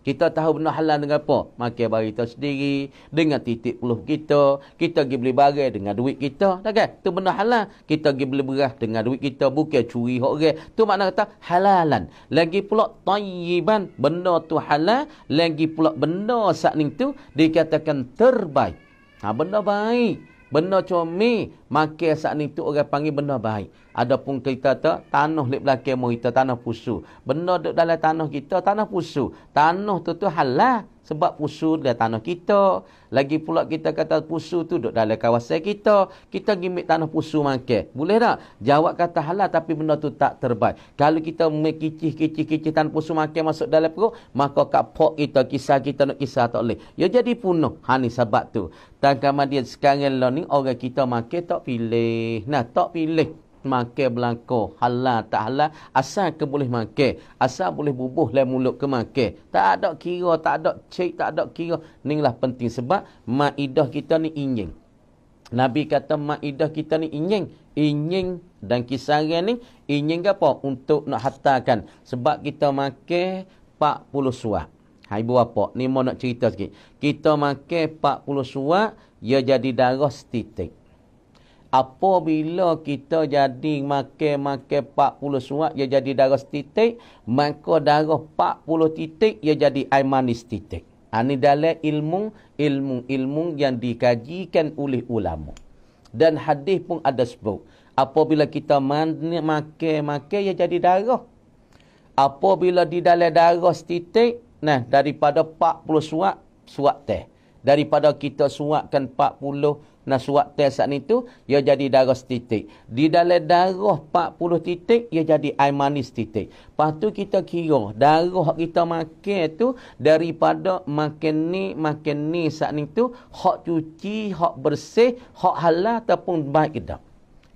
Speaker 1: Kita tahu benda halal dengan apa? Makan bari kita sendiri, dengan titik puluh kita, kita pergi beli barang dengan duit kita, tak kan? Itu benda halal. Kita pergi beli beras dengan duit kita, bukan curi orang. Itu makna kata halalan. Lagi pula tayyiban, benda tu halal, lagi pula benda saat ini tu dikatakan terbaik. Ha, benda baik. Benda comel makan saat ni tu orang panggil benda baik. Adapun kita tu tanah lek belakang kita tanah pusu. Benda duk dalam tanah kita tanah pusu. Tanah tu tu halal. Sebab pusu dalam tanah kita. Lagi pula kita kata pusu tu duduk dalam kawasan kita. Kita gimik tanah pusu makan. Boleh tak? Jawab kata halal tapi benda tu tak terbaik. Kalau kita mekicih-kicih-kicih tanah pusu makan masuk dalam perut. Maka kat pok kita, kisah kita nak kisah tak boleh. Ya jadi punuh. Hani sebab tu. Dan dia sekarang ni orang kita makan tak pilih. Nah tak pilih makan belako halal tak halal asal ke boleh makan asal boleh bubuh le mulut ke makan tak ada kira tak ada cek tak ada kira ninglah penting sebab maidah kita ni injing nabi kata maidah kita ni injing injing dan kisaran ni injing ke apa untuk nak hatakan sebab kita makan 40 suap Hai ibu apa? Ni mau nak cerita sikit. Kita makan 40 suap, ia jadi darah setitik apabila kita jadi makan-makan 40 suap ia jadi darah setitik maka darah 40 titik ia jadi air manis titik Ani ha, adalah ilmu ilmu-ilmu yang dikajikan oleh ulama dan hadis pun ada sebut apabila kita makan-makan ia jadi darah apabila di dalam darah setitik nah daripada 40 suap suap teh daripada kita suapkan 40 Nah suat tel saat ni tu, ia jadi darah setitik. Di dalam darah 40 titik, ia jadi air manis titik. Lepas tu kita kira, darah kita makan tu, daripada makan ni, makan ni saat ni tu, hak cuci, hak bersih, hak halal ataupun baik ke dalam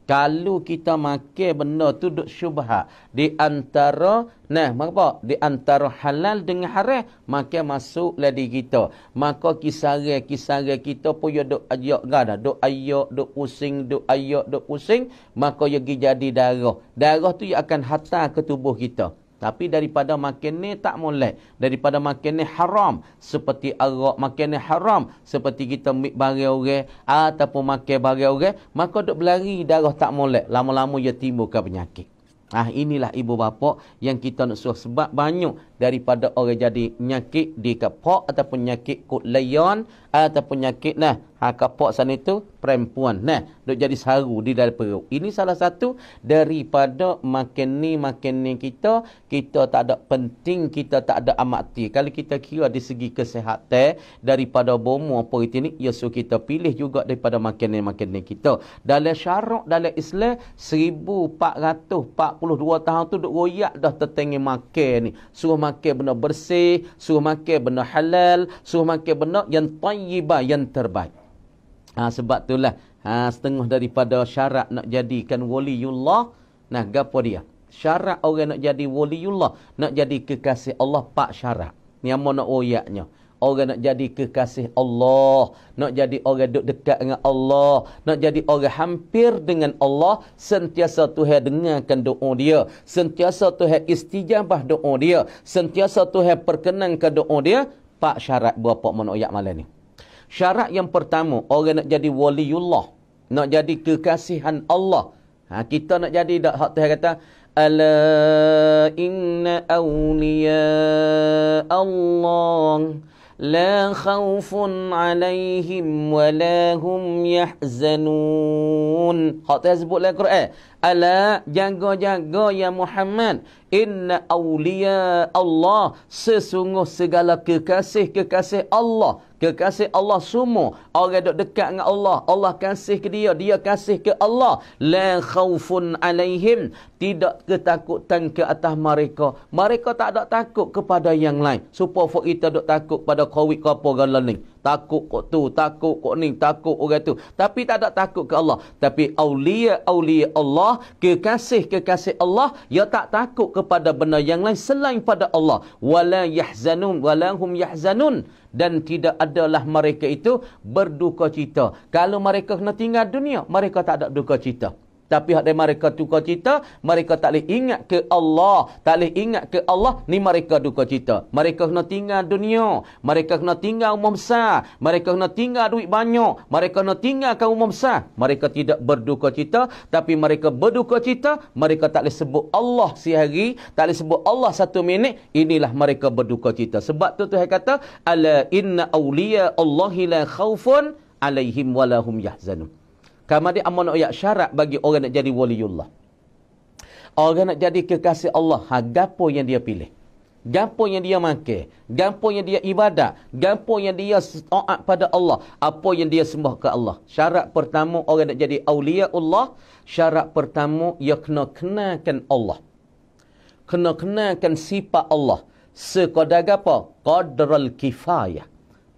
Speaker 1: kalau kita makan benda tu duk syubhat di antara nah apa di antara halal dengan haram makan masuklah di kita maka kisah-kisah kita pun ya duk ajak gada duk ayak duk pusing duk ayak duk pusing maka ya jadi darah darah tu yang akan hantar ke tubuh kita tapi daripada makan ni tak molek. Daripada makan ni haram. Seperti arak makan ni haram. Seperti kita ambil barang orang. Ataupun makan barang orang. Maka duk berlari darah tak molek. Lama-lama ia timbulkan penyakit. Ah inilah ibu bapa yang kita nak suruh sebab banyak daripada orang jadi penyakit di kepok ataupun penyakit kot layan ataupun nyakit nah hakapok sana itu perempuan. Nah, duk jadi saru di dalam perut. Ini salah satu daripada makin ni makin ni kita, kita tak ada penting, kita tak ada amati. Kalau kita kira di segi kesehatan daripada bomo apa itu ni, ya kita pilih juga daripada makin ni makin ni kita. Dalam syarak dalam Islam 1442 tahun tu duk royak dah tertengih makan ni. Suruh makan benda bersih, suruh makan benda halal, suruh makan benda yang tayyibah, yang terbaik. Ha, sebab itulah ha, setengah daripada syarat nak jadikan waliullah. Nah, gapo dia? Syarat orang nak jadi waliullah, nak jadi kekasih Allah, pak syarat. Ni yang mana oyaknya. Orang nak jadi kekasih Allah, nak jadi orang duduk dekat dengan Allah, nak jadi orang hampir dengan Allah, sentiasa Tuhan dengarkan doa dia, sentiasa Tuhan istijabah doa dia, sentiasa Tuhan perkenankan doa dia, pak syarat berapa mana oyak malam ni. Syarat yang pertama, orang nak jadi waliullah, nak jadi kekasihan Allah. Ha, kita nak jadi dak hak Tuhan kata, ala inna awliya Allah la khaufun alaihim wa la hum yahzanun. Hak Tuhan sebut dalam Quran, ala jaga-jaga ya Muhammad inna awliya Allah sesungguh segala kekasih-kekasih Allah kekasih Allah semua orang dok dekat dengan Allah Allah kasih ke dia dia kasih ke Allah la khawfun alaihim tidak ketakutan ke atas mereka mereka tak ada takut kepada yang lain supaya kita dok takut pada covid ke apa takut kok tu takut kok ni takut orang tu tapi tak ada takut ke Allah tapi aulia aulia Allah kekasih kekasih Allah ya tak takut kepada benda yang lain selain pada Allah wala yahzanun hum yahzanun dan tidak adalah mereka itu berduka cita kalau mereka kena tinggal dunia mereka tak ada duka cita tapi hak mereka tukar cita, mereka tak boleh ingat ke Allah. Tak boleh ingat ke Allah, ni mereka tukar cita. Mereka kena tinggal dunia. Mereka kena tinggal umum besar. Mereka kena tinggal duit banyak. Mereka kena tinggalkan umum besar. Mereka tidak berduka cita. Tapi mereka berduka cita, mereka tak boleh sebut Allah sehari. Tak boleh sebut Allah satu minit. Inilah mereka berduka cita. Sebab tu tu saya kata, Ala inna awliya Allahi la khawfun alaihim walahum yahzanum. Kamu ada amanah ayat syarat bagi orang nak jadi waliullah. Orang nak jadi kekasih Allah, ha, gapo yang dia pilih. Gapo yang dia makan, gapo yang dia ibadat, gapo yang dia taat pada Allah, apa yang dia sembah ke Allah. Syarat pertama orang nak jadi aulia Allah, syarat pertama ia kena kenalkan Allah. Kena kenalkan sifat Allah. Sekadar apa? Qadral kifayah.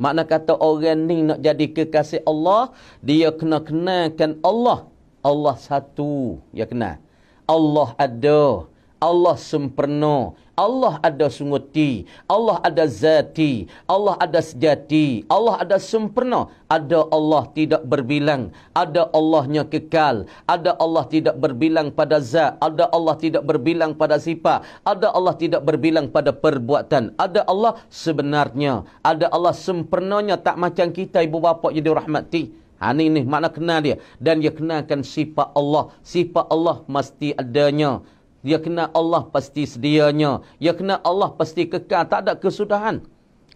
Speaker 1: Makna kata orang ni nak jadi kekasih Allah, dia kena kenalkan Allah. Allah satu, dia kenal. Allah ada. Allah sempurna. Allah ada sunguti. Allah ada zati. Allah ada sejati. Allah ada sempurna. Ada Allah tidak berbilang. Ada Allahnya kekal. Ada Allah tidak berbilang pada zat. Ada Allah tidak berbilang pada sifat. Ada Allah tidak berbilang pada perbuatan. Ada Allah sebenarnya. Ada Allah sempurnanya tak macam kita ibu bapa jadi rahmati. Ha, ini, ini makna kenal dia. Dan dia kenalkan sifat Allah. Sifat Allah mesti adanya. Dia kena Allah pasti sedianya. Dia kena Allah pasti kekal. Tak ada kesudahan.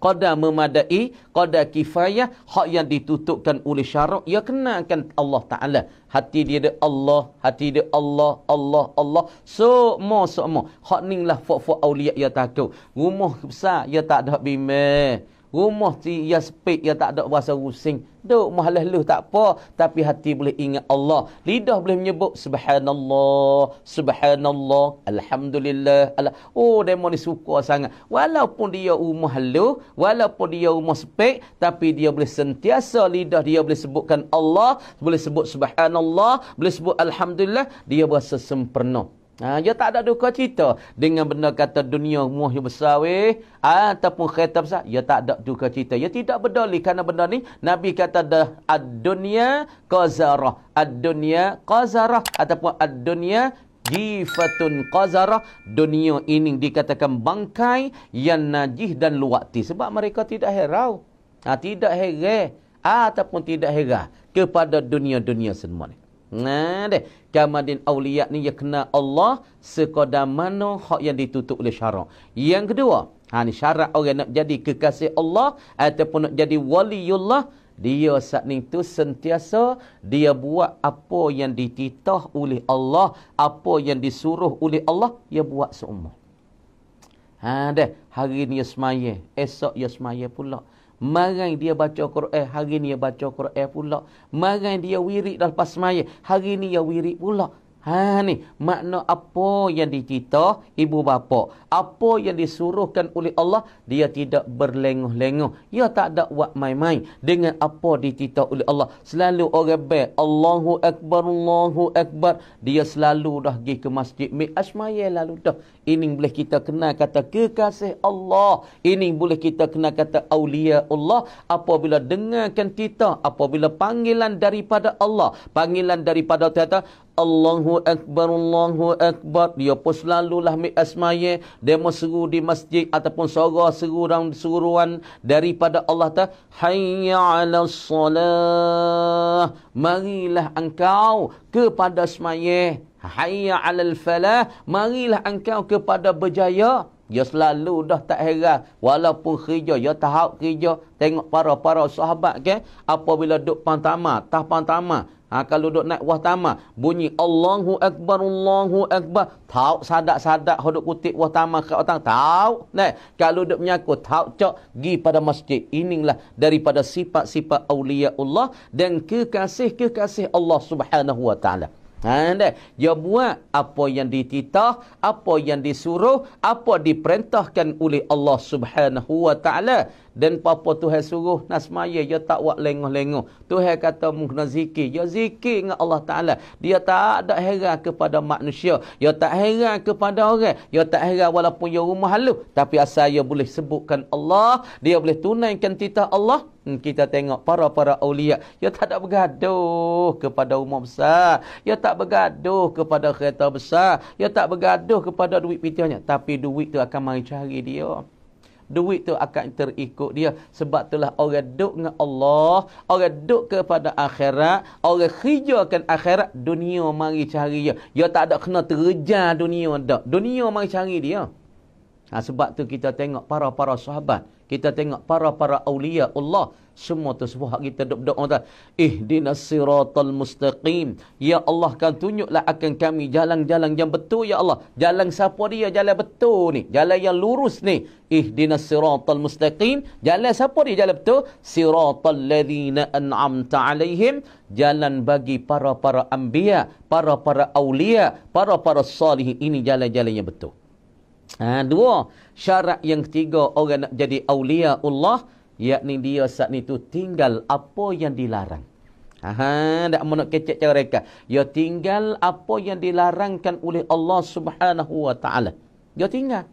Speaker 1: Qada memadai, qada kifayah, hak yang ditutupkan oleh syarak, ia kenalkan Allah Ta'ala. Hati dia ada Allah, hati dia Allah, Allah, Allah. So mo so mo, Hak ni lah fuk-fuk awliya ia takut. Rumah besar, ia tak ada bimbang. Rumah ti ya sepik ya tak ada rasa rusing. Duk mahalah lu tak apa. Tapi hati boleh ingat Allah. Lidah boleh menyebut. Subhanallah. Subhanallah. Alhamdulillah. Allah. Oh, dia ni suka sangat. Walaupun dia rumah lu. Walaupun dia rumah sepik. Tapi dia boleh sentiasa lidah. Dia boleh sebutkan Allah. Boleh sebut Subhanallah. Boleh sebut Alhamdulillah. Dia berasa sempurna. Ha, dia tak ada duka cita dengan benda kata dunia rumah yang besar weh ataupun kereta besar. Dia tak ada duka cita. Dia tidak berdoli kerana benda ni Nabi kata dah ad-dunya qazarah. Ad-dunya qazarah ataupun ad-dunya jifatun qazarah. Dunia ini dikatakan bangkai yang najih dan luwakti sebab mereka tidak herau. Ha, tidak heran ataupun tidak heran kepada dunia-dunia semua ni. Nah deh, kamadin awliya ni ya kena Allah sekadar mana hak yang ditutup oleh syarak. Yang kedua, ha ni syarat orang nak jadi kekasih Allah ataupun nak jadi waliullah dia saat ni tu sentiasa dia buat apa yang dititah oleh Allah, apa yang disuruh oleh Allah, dia buat seumur. Ha deh, hari ni semaya, esok dia semaya pula. Marai dia baca Quran, eh, hari ni dia baca Quran pula. Marai dia wirik dah lepas semaya, hari ni dia wirik pula. Ha ni, makna apa yang dicita ibu bapa? Apa yang disuruhkan oleh Allah, dia tidak berlengoh-lengoh. Dia tak ada buat main-main dengan apa dicita oleh Allah. Selalu orang baik, Allahu Akbar, Allahu Akbar. Dia selalu dah pergi ke masjid. Mi asmaya lalu dah. Ini boleh kita kenal kata kekasih Allah. Ini boleh kita kenal kata awliya Allah. Apabila dengarkan kita, apabila panggilan daripada Allah. Panggilan daripada kata, Allahu Akbar, Allahu Akbar. Dia pun selalulah mi asmaye. Dia pun seru di masjid ataupun suara seru dalam seruan daripada Allah ta. Hayya ala salah. Marilah engkau kepada asmaye. Hayya alal falah. Marilah engkau kepada berjaya. Ya selalu dah tak heran. Walaupun kerja, ya tahap kerja. Tengok para-para sahabat ke. Apabila duduk pantama, tah pantama. Ha, kalau duduk naik tamah, bunyi Allahu Akbar, Allahu Akbar. Tahu sadak-sadak, kalau duduk kutip tamah ke otang, tahu. Nah, kalau duduk menyaku, tahu cok, pergi pada masjid. Inilah daripada sifat-sifat awliya Allah dan kekasih-kekasih Allah subhanahu wa ta'ala. Anda, ha, dia buat apa yang dititah, apa yang disuruh, apa diperintahkan oleh Allah Subhanahu Wa Taala dan papa Tuhan suruh nasmaya dia tak buat lengoh-lengoh. Tuhan kata mu kena zikir. Dia dengan Allah Ta'ala. Dia tak ada heran kepada manusia. Dia tak heran kepada orang. Dia tak heran walaupun dia rumah halu. Tapi asal dia boleh sebutkan Allah. Dia boleh tunaikan titah Allah. Hmm, kita tengok para-para awliya. Dia tak ada bergaduh kepada rumah besar. Dia tak bergaduh kepada kereta besar. Dia tak bergaduh kepada duit pitiannya. Tapi duit tu akan mari cari Dia duit tu akan terikut dia sebab itulah orang duk dengan Allah orang duk kepada akhirat orang khijakan akhirat dunia mari cari dia dia tak ada kena terjah dunia dah dunia mari cari dia ha, sebab tu kita tengok para-para sahabat kita tengok para-para awliya Allah semua tersebut hak kita duk berdoa tu ihdinas siratal mustaqim ya Allah kan tunjuklah akan kami jalan-jalan yang betul ya Allah jalan siapa dia jalan betul ni jalan yang lurus ni ihdinas siratal mustaqim jalan siapa dia jalan betul siratal ladzina an'amta alaihim jalan bagi para-para anbiya para-para aulia para-para salih ini jalan-jalan yang betul Ha, dua, syarat yang ketiga orang nak jadi awliya Allah yakni dia saat ni tu tinggal apa yang dilarang. Aha, tak mahu nak kecek cara mereka. Dia tinggal apa yang dilarangkan oleh Allah Subhanahu Wa Taala. Dia tinggal.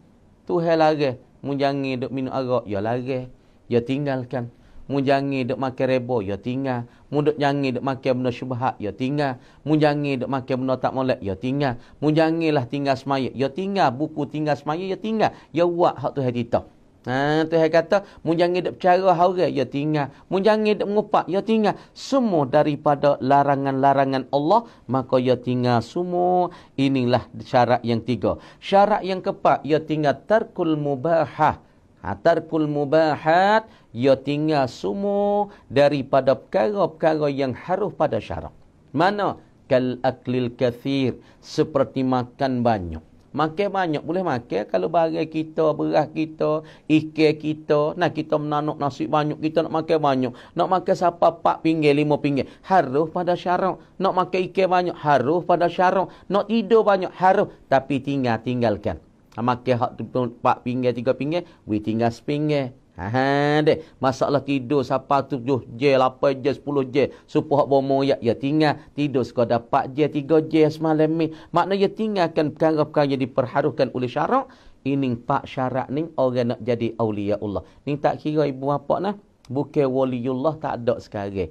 Speaker 1: Tuhan lagi. Munjangi dok minum arak, ya lagi. Ya tinggalkan. Munjangi dok makan rebo, ya tinggal. Munduk jangi duk makan benda syubhat, ya tinggal. Munjangi dok makan benda tak molek, ya tinggal. Munjangilah tinggal semaya, ya tinggal. Buku tinggal semaya, ya tinggal. Ya wak hak tu hati tau. Ha, Tuhan kata, mu jangan dak percaya haura ya tinggal. Mu jangan dak mengupak ya tinggal. Semua daripada larangan-larangan Allah, maka ya tinggal semua. Inilah syarat yang tiga. Syarat yang keempat, ya tinggal tarkul mubahah. Ha, tarkul mubahat, ya tinggal semua daripada perkara-perkara yang harus pada syarat. Mana? Kal aklil kathir, seperti makan banyak. Makan banyak boleh makan kalau barang kita, beras kita, ikan kita, nah kita menanuk nasi banyak, kita nak makan banyak. Nak makan siapa pak pinggir, lima pinggir. Harus pada syarat. Nak makan ikan banyak, harus pada syarat. Nak tidur banyak, harus. Tapi tinggal, tinggalkan. Makan hak tu pak pinggir, tiga pinggir, boleh tinggal sepinggir. Ha, ha dek, masalah tidur siapa 7 je, 8 je, 10 je. Supo hak bomo ya, ya tinggal tidur suka dapat je 3 je ya semalam ni. Makna ya tinggalkan perkara-perkara yang diperharuskan oleh syarak. Ini pak syarat ni orang nak jadi aulia Allah. Ni tak kira ibu bapa nah, bukan waliullah tak ada sekarang.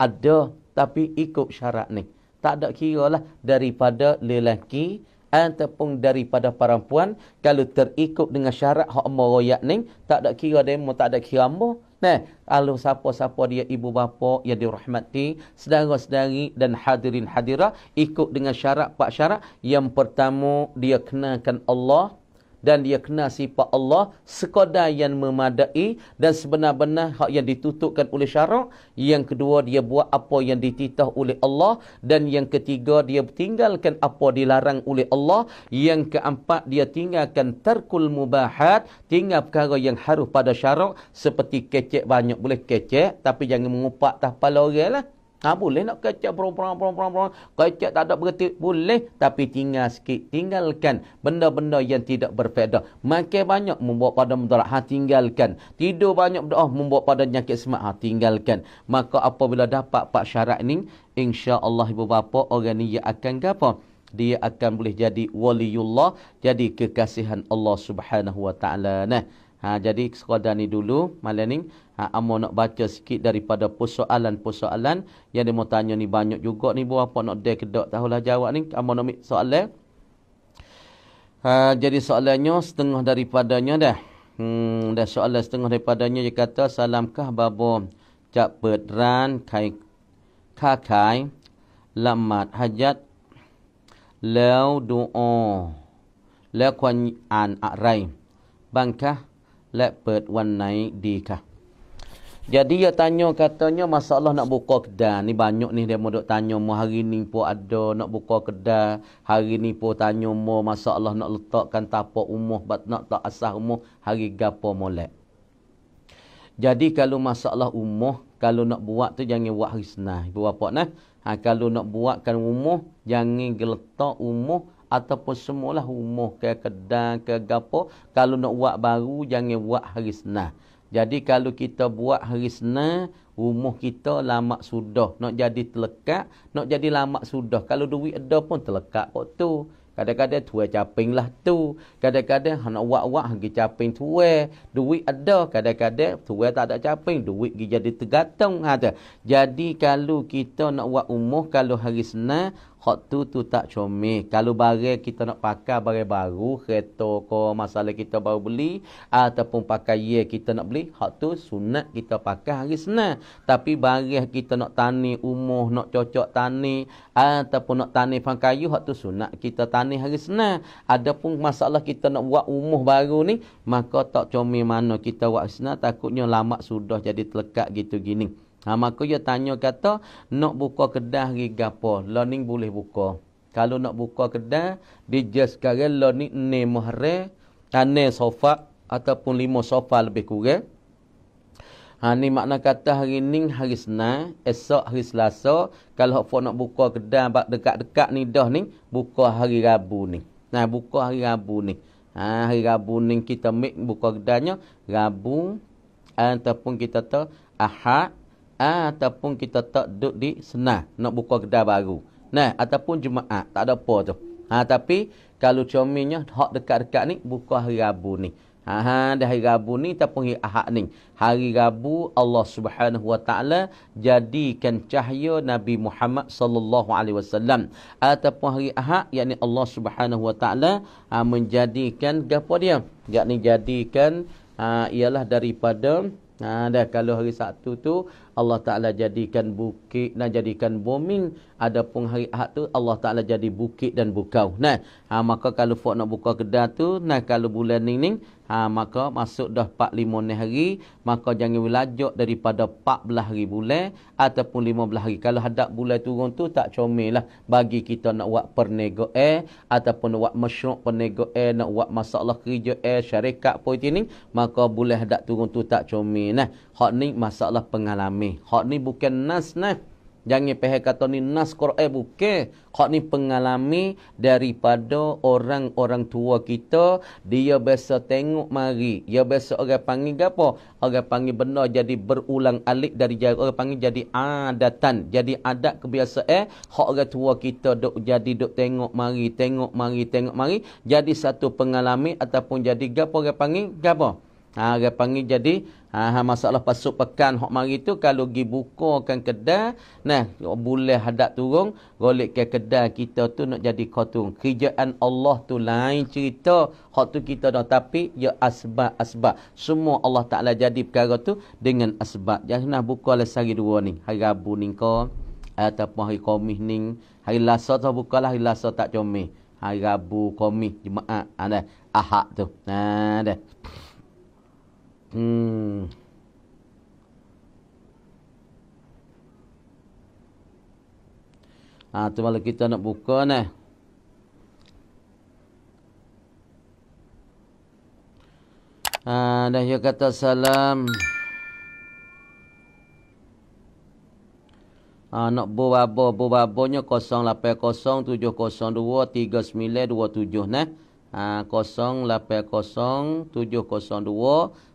Speaker 1: Ada tapi ikut syarat ni. Tak ada kira lah daripada lelaki, ataupun daripada perempuan kalau terikut dengan syarat hak meroyak ni tak ada kira demo tak ada kira apa Nah, kalau siapa-siapa dia ibu bapa yang dirahmati, saudara-saudari dan hadirin hadirat ikut dengan syarat pak syarat yang pertama dia kenakan Allah dan dia kenal sifat Allah sekadar yang memadai dan sebenar-benar hak yang ditutupkan oleh syarak. Yang kedua, dia buat apa yang dititah oleh Allah. Dan yang ketiga, dia tinggalkan apa dilarang oleh Allah. Yang keempat, dia tinggalkan terkul mubahat, tinggal perkara yang harus pada syarak. Seperti kecek banyak boleh kecek, tapi jangan mengupak tahpala orang lah. Ha, boleh nak kecek perang-perang-perang-perang. Kecek tak ada berhenti. Boleh. Tapi tinggal sikit. Tinggalkan benda-benda yang tidak berfaedah. Makan banyak membuat pada mudarat. Ha, tinggalkan. Tidur banyak berdoa oh, membuat pada nyakit semak. Ha, tinggalkan. Maka apabila dapat pak syarat ini, insyaAllah ibu bapa orang ini akan apa? Dia akan boleh jadi waliullah. Jadi kekasihan Allah subhanahu wa ta'ala. Nah. Ha, jadi sekadar ni dulu malam ni ha, Amor nak baca sikit daripada persoalan-persoalan Yang dia mau tanya ni banyak juga ni Buat apa nak dek dek tahulah jawab ni Amor nak ambil soalan ha, Jadi soalannya setengah daripadanya dah hmm, Dah soalan setengah daripadanya Dia kata salamkah babo Cak berderan kai kakai Lamat hajat Lau doa Lekuan an arai Bangkah Let bird one night di kah. Jadi ya tanya katanya masalah nak buka kedai. Ni banyak ni dia mau tanya mu hari ni pun ada nak buka kedai. Hari ni pun tanya mu masalah nak letakkan tapak umuh bat nak tak asah umuh hari gapo molek. Jadi kalau masalah umuh kalau nak buat tu jangan buat hari senah. Ibu bapak nah. Ha, kalau nak buatkan umuh jangan geletak umuh ataupun semualah rumah ke kedang, ke gapo kalau nak buat baru jangan buat hari senah jadi kalau kita buat hari senah rumah kita lama sudah nak jadi terlekat nak jadi lama sudah kalau duit ada pun terlekat kok tu Kadang-kadang tuai caping lah tu. Kadang-kadang hana wak-wak pergi caping tuai. Duit ada. Kadang-kadang tuai tak ada caping. Duit pergi jadi tergantung. ada. Ha, jadi kalau kita nak buat umur, kalau hari senang, hak tu tu tak comel kalau barang kita nak pakai barang baru kereta ke masalah kita baru beli ataupun pakaian kita nak beli hak tu sunat kita pakai hari senin tapi barang kita nak tani umur nak cocok tani ataupun nak tani kayu hak tu sunat kita tani hari senin adapun masalah kita nak buat umur baru ni maka tak comel mana kita buat senin takutnya lama sudah jadi telekat gitu gini Ha, maka dia tanya kata, nak buka kedai hari gapa? Learning boleh buka. Kalau nak buka kedai, di just sekarang learning ni mahre, ane sofa, ataupun lima sofa lebih kurang. Ha, ni makna kata hari ni hari senang, esok hari selasa. Kalau hak nak buka kedai dekat-dekat ni dah ni, buka hari Rabu ni. Nah, ha, buka hari Rabu ni. Ha, hari Rabu ni kita mik buka kedainya. Rabu, ataupun kita tahu, Ahad, Ah, ataupun kita tak duduk di senah nak buka kedai baru. Nah, ataupun jemaah, tak ada apa tu. Ha, tapi kalau cominya hak dekat-dekat ni buka hari Rabu ni. Ha, ha dah hari Rabu ni ataupun hari Ahad ni. Hari Rabu Allah Subhanahu Wa Taala jadikan cahaya Nabi Muhammad sallallahu alaihi wasallam ataupun hari Ahad yakni Allah Subhanahu Wa Taala ha, menjadikan gapo dia? Yakni jadikan ha, ialah daripada ha, dah kalau hari Sabtu tu Allah Ta'ala jadikan bukit dan jadikan booming. Ada pun hari ahad tu Allah Ta'ala jadi bukit dan bukau. Nah, ha, maka kalau Fok nak buka kedai tu, nah kalau bulan ni ni, ha, maka masuk dah 45 hari. Maka jangan belajar daripada 14 hari bulan ataupun 15 hari. Kalau hadap bulan turun tu tak comel lah. Bagi kita nak buat pernego eh, ataupun buat mesyuk pernego eh, nak buat masalah kerja eh, syarikat pun ni. Maka bulan hadap turun tu tak comel lah. Hak ni masalah pengalami. Hak ni bukan nas nah. Jangan pihak kata ni nas Kor Quran buke. Hak ni pengalami daripada orang-orang tua kita. Dia biasa tengok mari. Dia biasa orang panggil apa? Orang panggil benar jadi berulang alik dari jari. Orang panggil jadi adatan. Jadi adat kebiasaan. Eh? Hak orang tua kita duk jadi duk tengok mari. Tengok mari, tengok mari. Jadi satu pengalami ataupun jadi gapo orang panggil? Apa? Ha, orang panggil jadi... Ha, ha masalah pasuk pekan hok mari tu kalau gi bukakan kedai nah boleh hadap turun golek ke kedai kita tu nak jadi kotun kerjaan Allah tu lain cerita hok tu kita dah tapi ya asbab-asbab semua Allah Taala jadi perkara tu dengan asbab jangan nah buka le sehari dua ni hari Rabu ni ko ataupun hari Khamis ni hari Selasa tu bukalah hari Selasa tak comel hari Rabu Khamis Jumaat ada ha, ah, Ahad tu nah ha, dah Hmm. Ah, ha, tu malah kita nak buka ni. Ha, dah dia kata salam. Ha, nak bubabo, bubabonya 0807023927 ne. Ha, 0807023927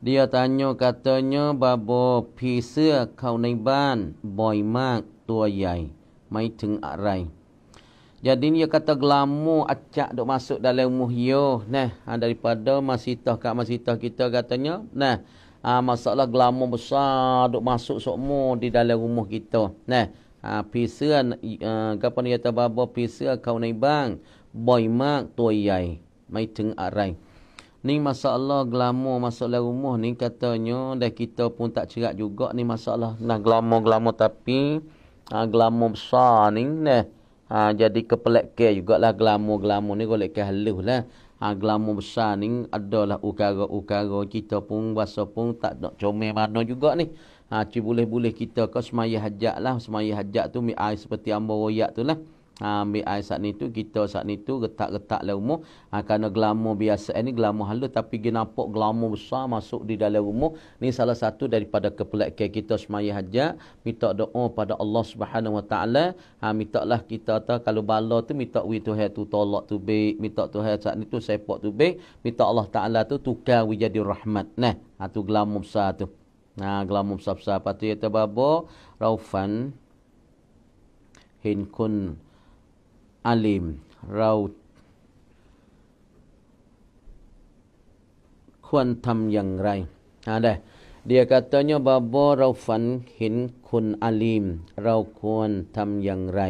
Speaker 1: Dia tanya katanya babo pi sue kau nai ban boy mak tua yai mai teng arai. Jadi dia kata glamu acak dok masuk dalam rumah yo, neh ha, daripada masitah kat masitah kita katanya neh ha, masalah glamu besar dok masuk sokmo di dalam rumah kita neh ah ha, pisan uh, apa ni kata babo pisan kau nai bang boy mak tua yai mai teng arai. Ni masalah glamor masuk dalam rumah ni katanya dah kita pun tak cerak juga ni masalah nak glamor-glamor tapi ha, ah, glamor besar ni nah ha, jadi kepelak ke juga lah glamor-glamor ni golek ke halus lah ha, ah, glamor besar ni adalah ukara-ukara kita pun basa pun tak nak comel mana juga ni ha cuba boleh-boleh kita ke semaya hajat lah semaya hajat tu mi air seperti ambo royak tu lah ha, ambil air saat ni tu kita saat ni tu getak getak lah rumah ha, kerana glamour biasa eh, ni glamour halus tapi dia nampak glamour besar masuk di dalam rumah ni salah satu daripada kepelakan kita semaya hajat minta doa pada Allah subhanahu wa ta'ala ha, minta lah kita ta, kalau bala tu minta we tu tu tolak tu baik minta tu saat ni tu sepak tu baik minta Allah ta'ala tu tukar we jadi rahmat nah ha, tu glamour besar tu Ha, glamour besar-besar. Lepas tu, kata ya, babo, Raufan, Hinkun, alim เราควรทำอย่างไรนะเดียกาตอนยบาบอเราฝันเห็นคุณอาลีมเราควรทำอย่างไร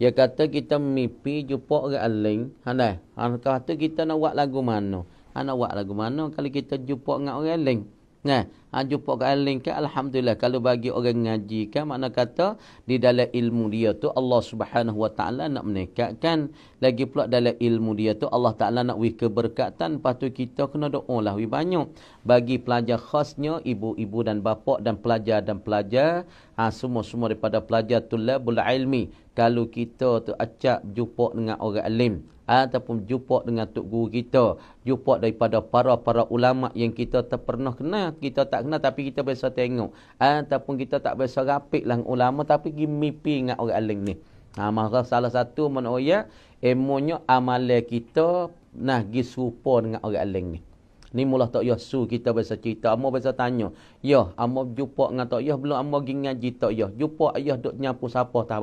Speaker 1: อยากาตอกิตามีปีจุปโอกอลิงฮะเดฮันกาตอกิตานวะลากุมานโนฮันวะลากุมานโนคัลกิตาจุปโอกอลิงไง ha, jumpa dengan lain kan alhamdulillah kalau bagi orang ngaji kan makna kata di dalam ilmu dia tu Allah Subhanahu wa taala nak meningkatkan lagi pula dalam ilmu dia tu Allah taala nak wih keberkatan patu kita kena lah wih banyak bagi pelajar khasnya ibu-ibu dan bapa dan pelajar dan pelajar ha, semua-semua daripada pelajar tulabul ilmi kalau kita tu acak jumpa dengan orang alim ah, ataupun jumpa dengan tok guru kita jumpa daripada para-para ulama yang kita tak pernah kenal kita tak sana tapi kita biasa tengok ataupun kita tak biasa rapik lah ulama tapi pergi mimpi dengan orang lain ni ha, maka salah satu menurutnya emonya amalan kita nah gi serupa dengan orang lain ni ni mulah tak yah su kita biasa cerita amo biasa tanya yah amo jumpa dengan tak yah belum amo gi ngaji tak yah jumpa ayah dok nyapu sapa tah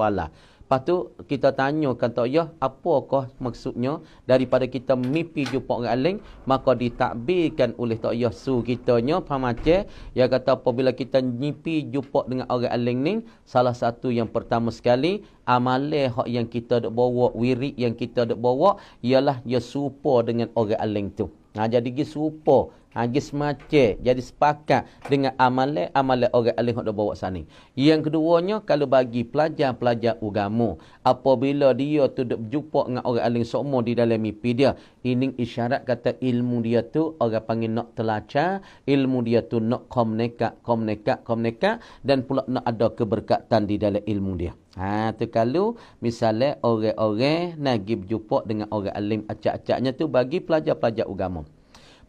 Speaker 1: Lepas tu kita tanyakan Tok apa ya, apakah maksudnya daripada kita mimpi jumpa orang lain maka ditakbirkan oleh Tok Yah su kitanya pamace ya kata apabila kita mimpi jumpa dengan orang lain ni salah satu yang pertama sekali amale hak yang kita dak bawa wirid yang kita dak bawa ialah ia serupa dengan orang lain tu. Nah jadi dia serupa Agis macet jadi sepakat dengan amalan amalan orang alih hok bawa sani. Yang keduanya kalau bagi pelajar-pelajar agama, apabila dia tu duk jumpa dengan orang alih sokmo di dalam mimpi dia, ini isyarat kata ilmu dia tu orang panggil nak telaca, ilmu dia tu nak komneka, komneka, komneka dan pula nak ada keberkatan di dalam ilmu dia. Ha tu kalau misalnya orang-orang nagib jumpa dengan orang alim acak-acaknya tu bagi pelajar-pelajar agama.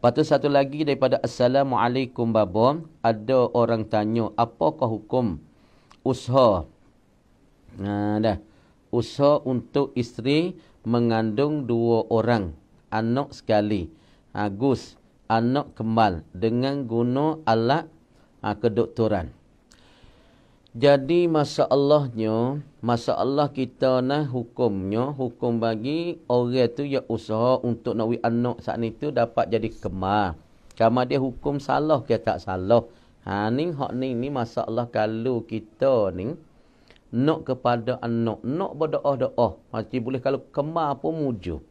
Speaker 1: Lepas satu lagi daripada Assalamualaikum babom Ada orang tanya, apakah hukum usaha? Ha, dah. Usaha untuk isteri mengandung dua orang. Anak sekali. Agus, ha, anak kembal dengan guna alat ha, kedoktoran. Jadi masalahnya, masalah kita nak hukumnya, hukum bagi orang tu yang usaha untuk nak anak saat itu dapat jadi kemar. Kama dia hukum salah ke tak salah. Ha ni hak ni ni masalah kalau kita ni nak kepada anak, nak berdoa-doa. Masih boleh kalau kemar pun mujur.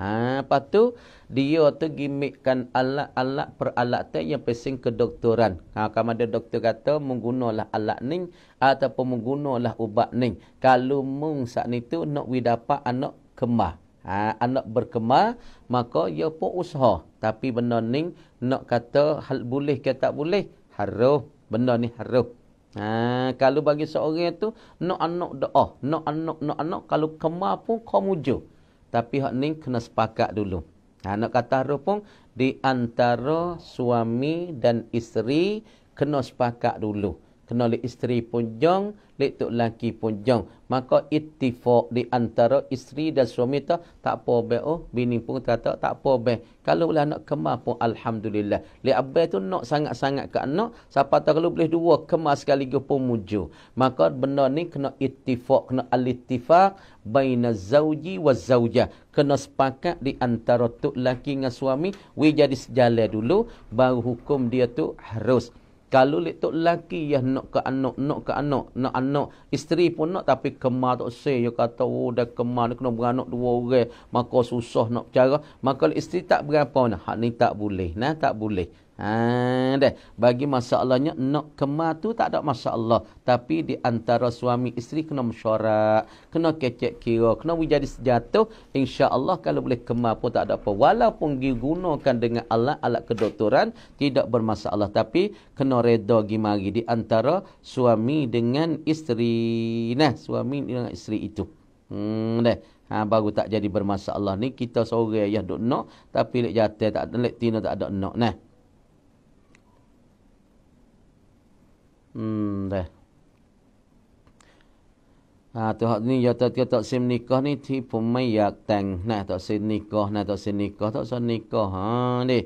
Speaker 1: Ha, lepas tu, dia tu gimmickkan alat-alat peralatan yang pesing kedoktoran. Ha, kalau ada doktor kata, menggunalah alat ni ataupun menggunalah ubat ni. Kalau mung saat ni tu nak widapak anak kemah. Ha, anak berkemah, maka ia pun usaha. Tapi benda ni nak kata hal boleh ke tak boleh, haruh. Benda ni haruh. Ha, kalau bagi seorang tu, nak anak doa. Nak anak, nak anak. Kalau kemah pun kau mujur tapi hak ni kena sepakat dulu. Ha, nak kata roh pun, di antara suami dan isteri kena sepakat dulu kena lek isteri pun jong, lek tok laki pun jong. Maka ittifaq di antara isteri dan suami tu tak apa be oh, bini pun kata tak apa be. Kalau boleh anak kemah pun alhamdulillah. Lek abai tu nak sangat-sangat ke anak, siapa tahu kalau boleh dua kemah sekaligus pun muju. Maka benda ni kena ittifaq, kena alittifaq baina zauji wa zauja. Kena sepakat di antara tok laki dengan suami, we jadi sejalan dulu baru hukum dia tu harus. Kalau letak laki ya nak ke anak, nak ke anak, nak anak. Isteri pun nak tapi kemar tak say. Dia kata, oh dah kemar ni kena beranak dua orang. Maka susah nak bercara. Maka isteri tak berapa. nak, hak ni tak boleh. Nah, tak boleh. Ha, deh. Bagi masalahnya nak kemar tu tak ada masalah. Tapi di antara suami isteri kena mesyuarat. Kena kecek kira. Kena jadi sejatuh. InsyaAllah kalau boleh kemar pun tak ada apa. Walaupun digunakan dengan alat-alat kedoktoran. Tidak bermasalah. Tapi kena reda gimari di antara suami dengan isteri. Nah, suami dengan isteri itu. Hmm, deh. Ha, baru tak jadi bermasalah ni kita seorang ayah duk nak tapi lek jatuh tak lek tina tak ada nok nah Hmm, dah. Ha, tu hak ni ya tak tak sim nikah ni tipu mayak tang. Nah tak sim nikah, nah tak sim nikah, tak sim nikah. Ha ni.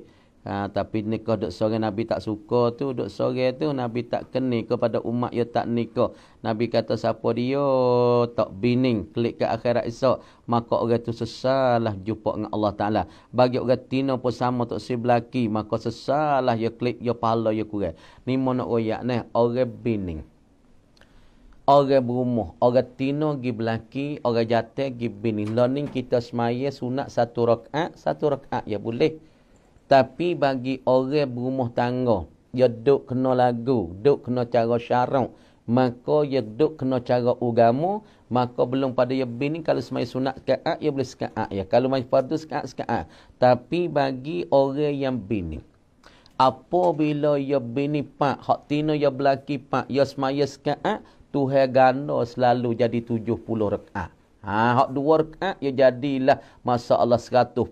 Speaker 1: Ha, tapi nikah duk sore Nabi tak suka tu. Duk sore tu Nabi tak kena kepada umat yang tak nikah. Nabi kata siapa dia tak bining. Klik ke akhirat esok. Maka orang tu sesalah jumpa dengan Allah Ta'ala. Bagi orang tina pun sama tak sebelaki. Maka sesalah ya klik ya pahala ya kurang. Ni mana oyak ni. Orang bining. Orang berumuh. Orang tina pergi belaki. Orang jatuh pergi bining. Learning kita semaya sunat satu rakaat. Satu rakaat ya boleh. Tapi bagi orang berumah tangga, ya dia duk kena lagu, duk kena cara syarak, maka dia ya duk kena cara agama, maka belum pada dia ya bini kalau semai sunat sekaat, dia boleh sekaat. Ya. Kalau semai fardu sekaat, sekaat. Tapi bagi orang yang bini, apabila dia bini pak, hak tina dia belaki pak, dia semai sekaat, Tuhan ganda selalu jadi tujuh puluh rekaat. Ha, hak dua rekat, ya jadilah masa Allah 140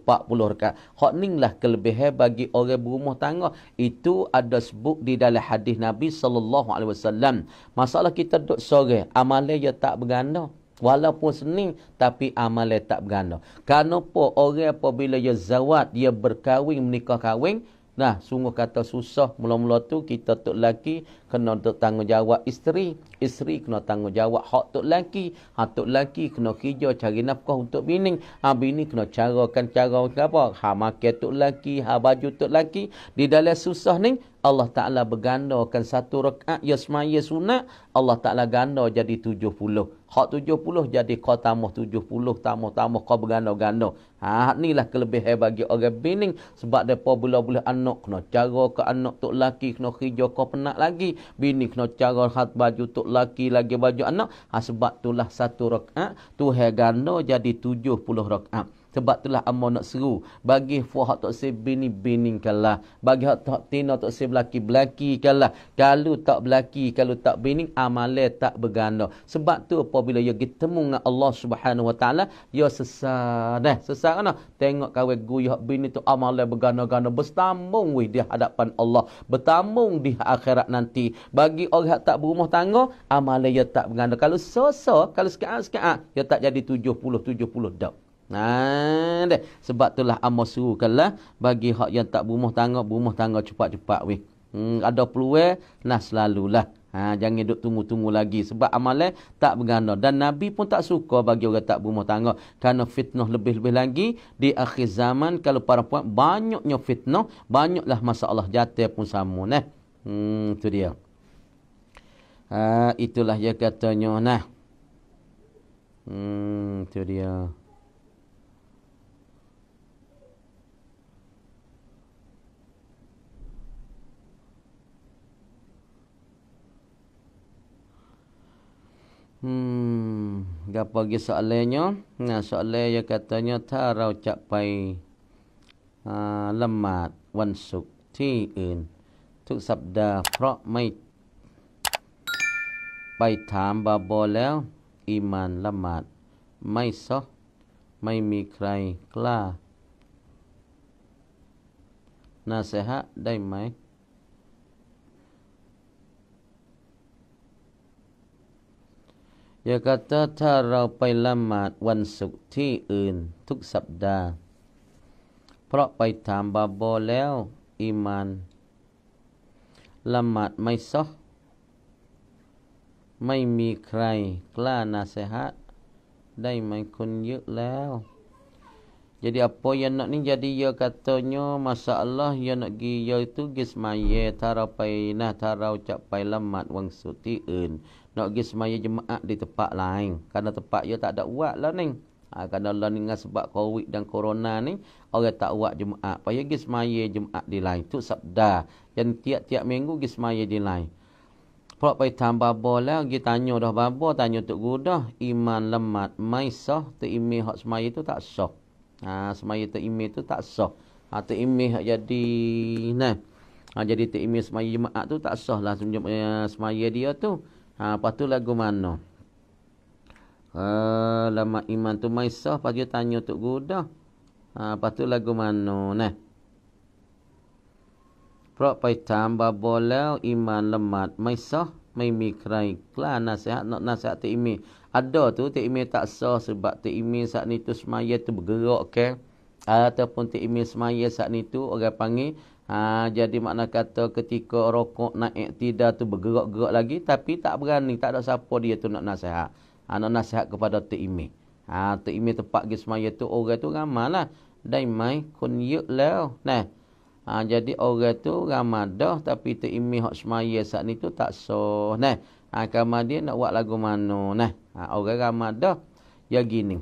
Speaker 1: rekat. Hak ni lah kelebihan bagi orang berumah tangga. Itu ada sebut di dalam hadis Nabi SAW. Masalah kita duduk sore, amalnya ya tak berganda. Walaupun seni, tapi amalnya tak berganda. Kenapa orang apabila ya zawat, dia berkahwin, menikah kahwin, Nah, sungguh kata susah mula-mula tu kita tok lelaki kena tok tanggungjawab isteri, isteri kena tanggungjawab hak tok lelaki, ha tok lelaki kena kerja cari nafkah untuk bini, ha bini kena carakan cara apa? Ha makan tok lelaki, ha baju tok lelaki. Di dalam susah ni Allah Ta'ala bergandakan satu rekat yasmaya sunat. Allah Ta'ala ganda jadi tujuh puluh. Kau tujuh puluh jadi kau tamuh tujuh puluh. Tamuh-tamuh kau berganda-ganda. Ha, lah kelebihan bagi orang bini Sebab mereka boleh-boleh anak kena cara ke anak tu laki. Kena hijau kau penat lagi. Bini kena cara hat baju tu laki lagi baju anak. Ha, sebab itulah satu rekat. Tuhai ganda jadi tujuh puluh rekat. Sebab itulah Amma nak seru. Bagi Fuhak tak Sib bini bining kalah. Bagi Hak tak Tina tak Sib belaki belaki kalah. Kalau tak belaki, kalau tak bining, amale tak berganda. Sebab tu apabila ia ketemu dengan Allah Subhanahu Wa Taala, ia sesar. Dah, eh, sesar kan? Tengok kawai gue Hak bini tu amale berganda-ganda. Bertambung di hadapan Allah. Bertambung di akhirat nanti. Bagi orang yang tak berumah tangga, amale ia tak berganda. Kalau sesar, kalau sekaat-sekaat, ia tak jadi tujuh puluh dah. 70, Nah, sebab itulah Allah suruhkanlah bagi hak yang tak bumuh tangga, bumuh tangga cepat-cepat weh. Hmm, ada peluang nah selalulah. Ha, jangan duduk tunggu-tunggu lagi sebab amalan eh tak berganda dan nabi pun tak suka bagi orang tak bumuh tangga kerana fitnah lebih-lebih lagi di akhir zaman kalau para puan banyaknya fitnah banyaklah masalah jatuh pun sama nah. Hmm, itu dia. Ha, itulah yang katanya nah. Hmm, itu dia. Hmm, apa lagi soalannya? Nah, soalan yang katanya ถ้าเราจะไปละหมาดวันศุกร์ที่อื่น ทุกสัปดาห์ เพราะไม่ไปถามบาบอแล้วอิมานละหมาดไม่ซอไม่มีใครกล้านาเสฮะได้ไหมยากัตถ้าเราไปละหมาดวันศุกร์ที่อื่นทุกสัปดาห์เพราะไปถามบาบอแล้วอิมานละหมาดไม่ซอไม่มีใครกล้านาเสฮะได้ไหมคนเยอะแล้ว Jadi apa yang nak ni jadi ya katanya masalah yang nak gi ya itu gismaye tarapai nah tarau capai lamat wang suti un nak pergi semaya jemaat di tempat lain. Kerana tempat dia tak ada buat lah ni. Ha, kerana lah ni dengan sebab COVID dan corona ni, orang tak buat jemaat. Paya pergi semaya jemaat di lain. Itu sabda. Yang tiap-tiap minggu pergi semaya di lain. Pulak pergi tambah bola, pergi tanya dah baba, tanya Tuk Gudah. Iman lemat, maisah, terimih hak semaya tu tak sah. Ha, semaya terimih tu tak sah. Ha, terimih jadi, nah. Ha, jadi terimih semaya jemaat tu tak sah lah eh, semaya dia tu. Ha, lepas tu lagu mana? Ha, lama iman tu maisah. Lepas tu tanya Tok Guru dah. Ha, lepas tu lagu mana? Nah. Prok paitam babo leo iman lemat maisah. Maimi kerai klan nasihat nak nasihat ti imi. Ada tu ti imi tak sah sebab ti imi saat ni tu semaya tu bergerak ke. Okay? Ataupun ti imi semaya saat ni tu orang panggil Ha, jadi makna kata ketika rokok naik tidak tu bergerak-gerak lagi tapi tak berani tak ada siapa dia tu nak nasihat. Ha, nak nasihat kepada Tok Imi. Ha Tok Imi tempat gi semaya tu orang tu ramalah. Dai mai kun yuk lah. Nah. Ha, jadi orang tu ramah dah tapi Tok Imi hak semaya saat ni tu tak so, Nah. Ha, dia nak buat lagu mana? Nah. Ha, orang ramah dah. Ya gini.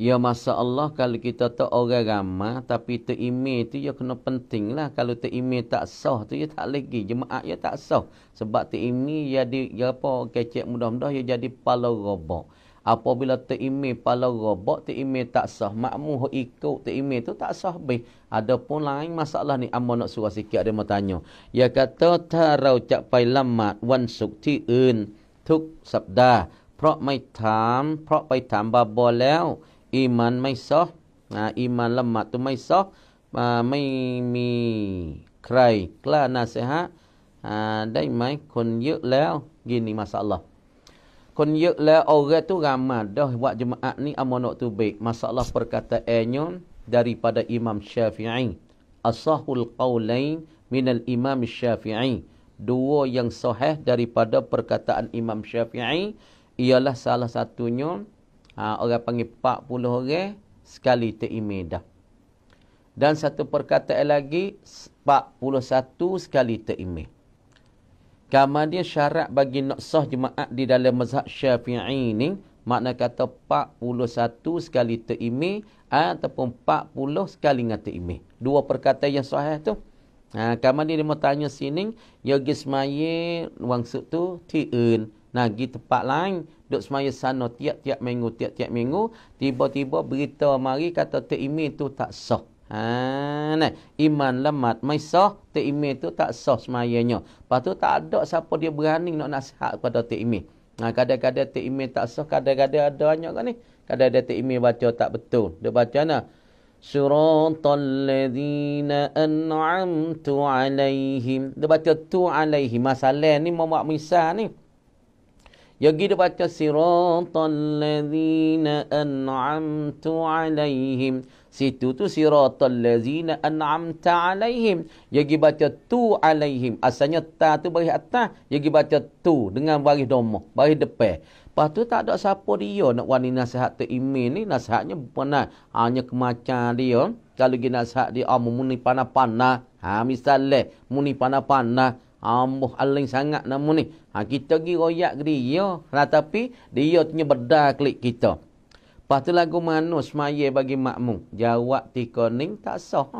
Speaker 1: Ya masa Allah kalau kita tak orang ramah tapi terimi tu ya kena penting lah. Kalau terimi tak sah tu ya tak lagi. jemaat ya tak sah. Sebab terimi ya di ya apa kecek mudah-mudah ya jadi pala robok. Apabila terimi pala robok terimi tak sah. Makmu ikut terimi tu tak sah be. Ada pun lain masalah ni. Amma nak suruh sikit ada mau tanya. Ya kata tarau capai lamat wan sukti un tuk sabda. Prok mai tam, prok mai tam babo leo iman ha, iman tu orang buat. ไม่ซอนะอิมานละหมาดตัวไม่ซอมาไม่มีใครกล้านาเสฮะได้ไหมคนเยอะแล้วยินนี่มาสัลลอฮ์คนเยอะแล้วองค์ตัวกามาดอห์วะจุมอะนี่อามานอตุเบกมาสัลลอฮ์ perkata เอญน daripada imam syafi'i asahul qawlain minal imam syafi'i dua yang sahih daripada perkataan imam syafi'i ialah salah satunya ha, orang panggil 40 orang sekali terima dah. Dan satu perkataan lagi 41 sekali terima. Kama syarat bagi nak sah jemaat di dalam mazhab Syafi'i ni makna kata 41 sekali terima ataupun 40 sekali ngata imeh. Dua perkataan yang sahih tu. Ha, kamu ni dia mau tanya sini, yogis Semayi, Wangsuk tu, Ti'un. Nah, pergi tempat lain, duduk semaya sana tiap-tiap minggu, tiap-tiap minggu, tiba-tiba berita mari kata ta'imi tu tak sah. Ha, nah. Iman lemat, mai sah, ta'imi tu tak sah semayanya. Lepas tu tak ada siapa dia berani nak nasihat kepada ta'imi. Nah, kadang-kadang ta'imi tak sah, kadang-kadang ada banyak kan ni. Kadang-kadang ta'imi baca tak betul. Dia baca mana? Surat al-lazina an'amtu alaihim. Dia baca tu alaihim. Masalah ni membuat misal ni. Yang kita baca siratal ladzina an'amtu alaihim. Situ tu siratal ladzina an'amta alaihim. Yang kita baca tu alaihim. Asalnya ta tu baris atas. Yang kita baca tu dengan baris domo. Baris depan. Lepas tu tak ada siapa dia nak wani nasihat tu imin ni. Nasihatnya pernah. Hanya kemacam dia. Kalau kita nasihat dia. Ah, oh, muni panah-panah. Ha, misalnya. Muni panah Ambuh aling sangat namu ni. Ha, kita pergi royak ke dia. Nah, tapi dia punya bedah klik kita. Lepas tu lagu mana semaya bagi makmu. Jawab tika ni tak sah.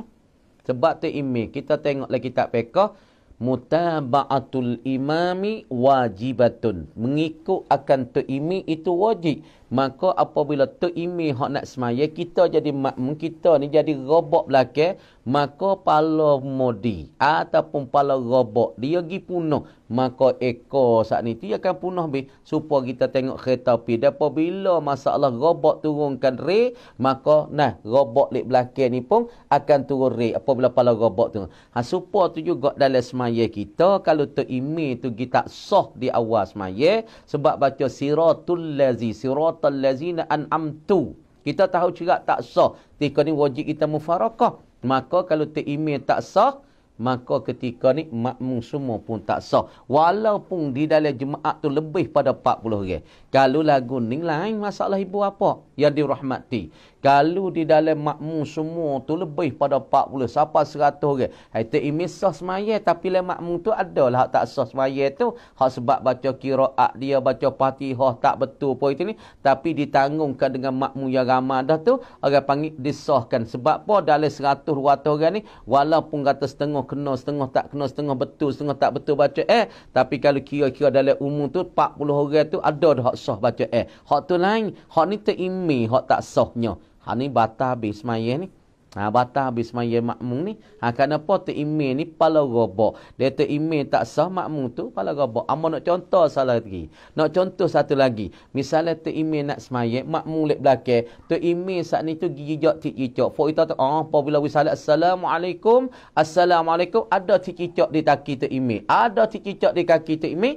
Speaker 1: Sebab tu ime. Kita tengok lagi tak pekah. Mutaba'atul imami wajibatun. Mengikut akan tu ime itu wajib maka apabila terimi hak nak semaya kita jadi makmum kita ni jadi robok belakang maka pala modi ataupun pala robok dia gi punah maka ekor saat ni dia akan punah be supaya kita tengok kereta api dan apabila masalah robok turunkan re maka nah robok lek belakang ni pun akan turun re apabila pala robok tu ha supaya tu juga dalam semaya kita kalau terimi tu kita sah di awal semaya sebab baca siratul lazi siratul siratal lazina an'amtu. Kita tahu cerak tak sah. Ketika ni wajib kita mufarakah. Maka kalau ta'imir tak sah, maka ketika ni makmum semua pun tak sah. Walaupun di dalam jemaat tu lebih pada 40 orang. Kalau lagu ni lain masalah ibu apa yang dirahmati. Kalau di dalam makmu semua tu lebih pada 40 siapa 100 orang. Hai tu imis sah semaya tapi le lah makmu tu adalah hak tak sah semaya tu hak sebab baca qiraat dia baca Fatihah tak betul poin itu ni tapi ditanggungkan dengan makmu yang ramai dah tu orang panggil disahkan sebab apa dalam 100 200 orang ni walaupun kata setengah kena setengah tak kena setengah betul setengah tak betul baca eh tapi kalau kira-kira dalam umum tu 40 orang tu ada dah sah baca eh. Hak tu lain, hak ni imi hak tak sahnya. Hak ni bata habis maya ni. Ha, bata habis maya makmum ni. Ha, kenapa imi ni pala robok. Dia imi tak sah makmum tu pala robok. Amma nak contoh salah lagi. Nak contoh satu lagi. Misalnya imi nak semaya, makmum lep belakai. imi saat ni tu gigi tiki tikicok. Fok itu tu, oh, ah, apabila wisalat. Assalamualaikum. Assalamualaikum. Ada tiki tikicok di kaki imi, Ada tiki tikicok di kaki imi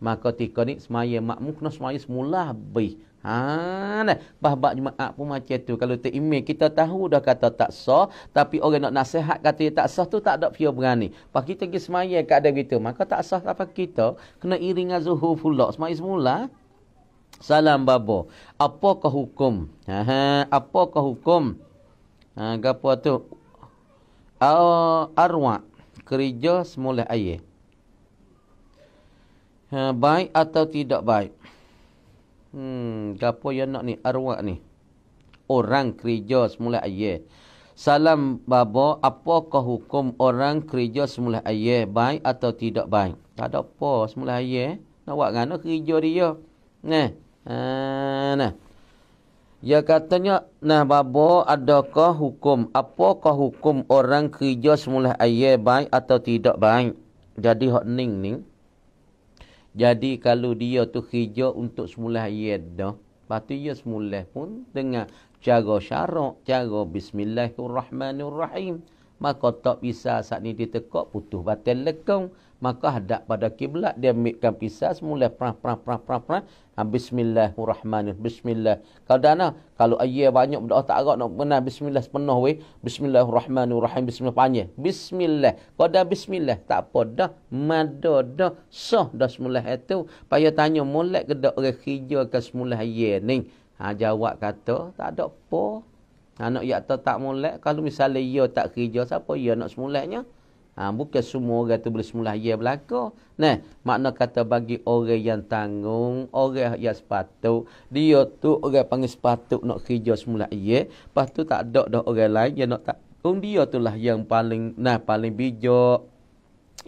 Speaker 1: maka tika ni semaya makmum kena semaya semula be. Ha nah, bah jumaat pun macam tu. Kalau tak imej kita tahu dah kata tak sah, tapi orang nak nasihat kata tak sah tu tak ada fia berani. Pas kita pergi semaya kat ada gitu, maka tak sah apa lah kita kena iring zuhur pula semaya semula. Salam babo. Apakah hukum? Ha ha, apakah hukum? Ha gapo tu? Oh, arwa kerja semula ayah ha, baik atau tidak baik. Hmm, gapo yang nak ni arwah ni? Orang kerja semula ayah. Salam babo, apakah hukum orang kerja semula ayah baik atau tidak baik? Tak ada apa semula ayah. Eh? Nak buat ngana kerja dia. Nah. Ha, nah. Ya katanya, nah babo adakah hukum? Apakah hukum orang kerja semula ayah baik atau tidak baik? Jadi hak ning ning. Jadi kalau dia tu hijau untuk semula ayat dah. Lepas tu dia ya semula pun dengan cara syarak, cara bismillahirrahmanirrahim. Maka tak bisa saat ni dia putuh putus lekong. Maka hadap pada kiblat dia ambilkan pisah semula perah perah perah perah perah ha, bismillah urahman bismillah kalau dana kalau ayat banyak berdoa tak agak nak benar bismillah sepenuh weh bismillah urahman urahim bismillah panjang bismillah kalau dah bismillah tak apa dah mada dah sah dah semula itu paya tanya molek ke dak orang khija ke semula ayat ni ha, jawab kata tak ada apa anak ha, yak tak molek kalau misalnya ia ya tak khija siapa ia ya nak semulanya Ha, bukan semua orang tu boleh semula ia berlaku. Nah, makna kata bagi orang yang tanggung, orang yang sepatu, dia tu orang panggil sepatu nak kerja semula ia. Lepas tu tak ada dah orang lain yang nak tak. Um, dia tu lah yang paling nah paling bijak,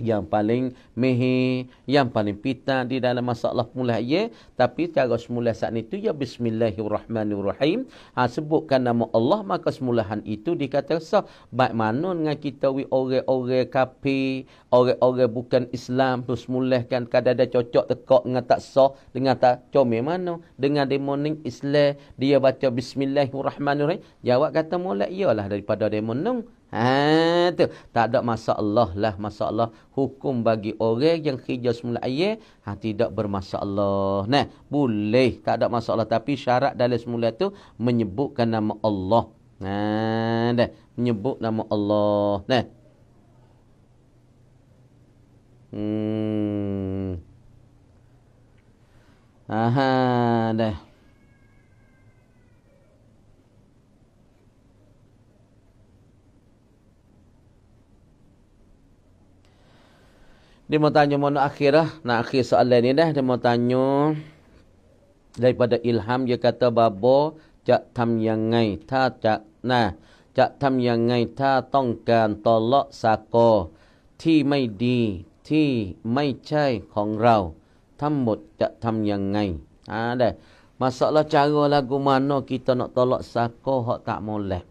Speaker 1: yang paling mehe, yang paling pita di dalam masalah mulai. ia. Tapi kalau semula saat itu, ya bismillahirrahmanirrahim. Ha, sebutkan nama Allah, maka semulahan itu dikata sah. Baik mana dengan kita wi orang-orang kapi, orang-orang bukan Islam, bersemulahkan kadang-kadang cocok tekok dengan tak sah, dengan tak comel mana. Dengan demoning Islam, dia baca bismillahirrahmanirrahim. Jawab kata mula iyalah daripada demoning. Ha tu, tak ada masalah lah masalah hukum bagi orang yang kerja semula ayat ha tidak bermasalah. Nah, boleh tak ada masalah tapi syarat dalam semula tu menyebutkan nama Allah. Ha dah menyebut nama Allah. Nah. Hmm. Aha dah. Dia mau tanya mana akhir lah. Nak akhir soalan ni dah. Dia mau tanya. Daripada ilham. Dia kata babo. Cak tam yang ngai ta cak. Nah. Cak tam yang ngai ta tongkan tolok sako. Ti mai di. Ti mai chai kong rau. Tambut cak tam yang ngai. Ha dah. Masalah cara lagu mana kita nak tolak sako. Hak tak boleh.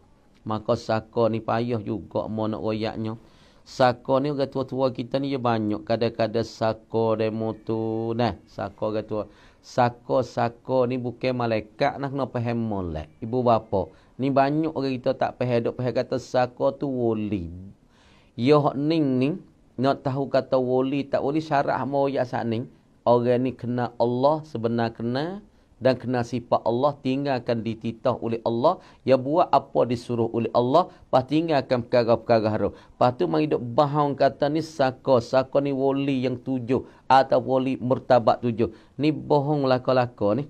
Speaker 1: Maka sako ni payah juga. Mau nak royaknya. Sako ni orang tua-tua kita ni je banyak kadang-kadang sako demo tu nah sako orang tua. Sako-sako ni bukan malaikat nak kena paham molek. Ibu bapa, ni banyak orang kita tak paham dok paham kata sako tu wali. Yo ning ning nak tahu kata wali tak wali syarah mau ya sak ning. Orang ni kena Allah sebenar kena dan kena sifat Allah tinggalkan dititah oleh Allah ya buat apa disuruh oleh Allah pas tinggalkan perkara-perkara haram lepas tu mang hidup bahang kata ni saka saka ni wali yang tujuh atau wali mertabak tujuh ni bohong laka-laka ni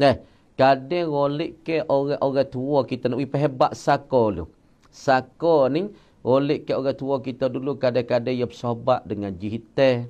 Speaker 1: eh kadang rolik ke orang-orang tua kita nak ipa hebat saka lu saka ni rolik ke orang tua kita dulu kadang-kadang ia bersobat dengan jihitah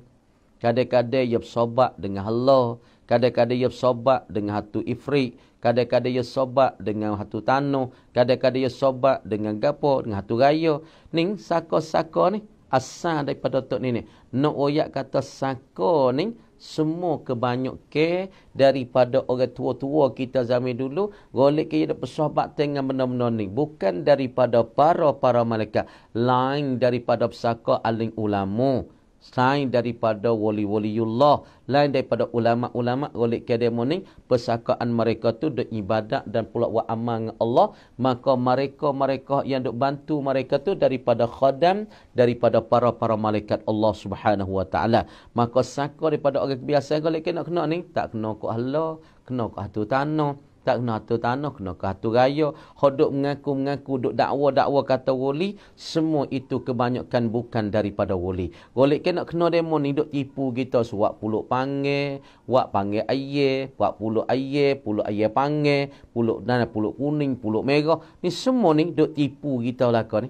Speaker 1: kadang-kadang ia bersobat dengan Allah kadang-kadang ia sobat dengan hatu ifrit, kadang-kadang ia sobat dengan hatu tanuh, kadang-kadang ia sobat dengan gapo, dengan hatu raya. Ning sako-sako ni asal daripada tok ni ni. Nak oyak kata sako ni semua kebanyak ke daripada orang tua-tua kita zaman dulu golek ke ada pesohbat dengan benda-benda ni bukan daripada para-para malaikat lain daripada pesaka aling ulama Selain daripada wali-waliullah, lain daripada ulama-ulama golik kedemoni, persakaan mereka tu dek ibadat dan pula wa amal Allah, maka mereka-mereka yang dek bantu mereka tu daripada khadam daripada para-para malaikat Allah Subhanahu wa taala. Maka saka daripada orang biasa, golik kena kena ni, tak kena ku Allah, kena ku tu tanah tak kena atur tanah, kena atur raya. Hodok mengaku-mengaku, duk dakwa-dakwa kata wali, semua itu kebanyakan bukan daripada wali. Wali kena kena demo ni, duk tipu kita. So, wak puluk panggil, wak panggil ayer, wak puluk ayer, puluk ayer panggil, puluk dan puluk kuning, puluk merah. Ni semua ni duk tipu kita belakang ni.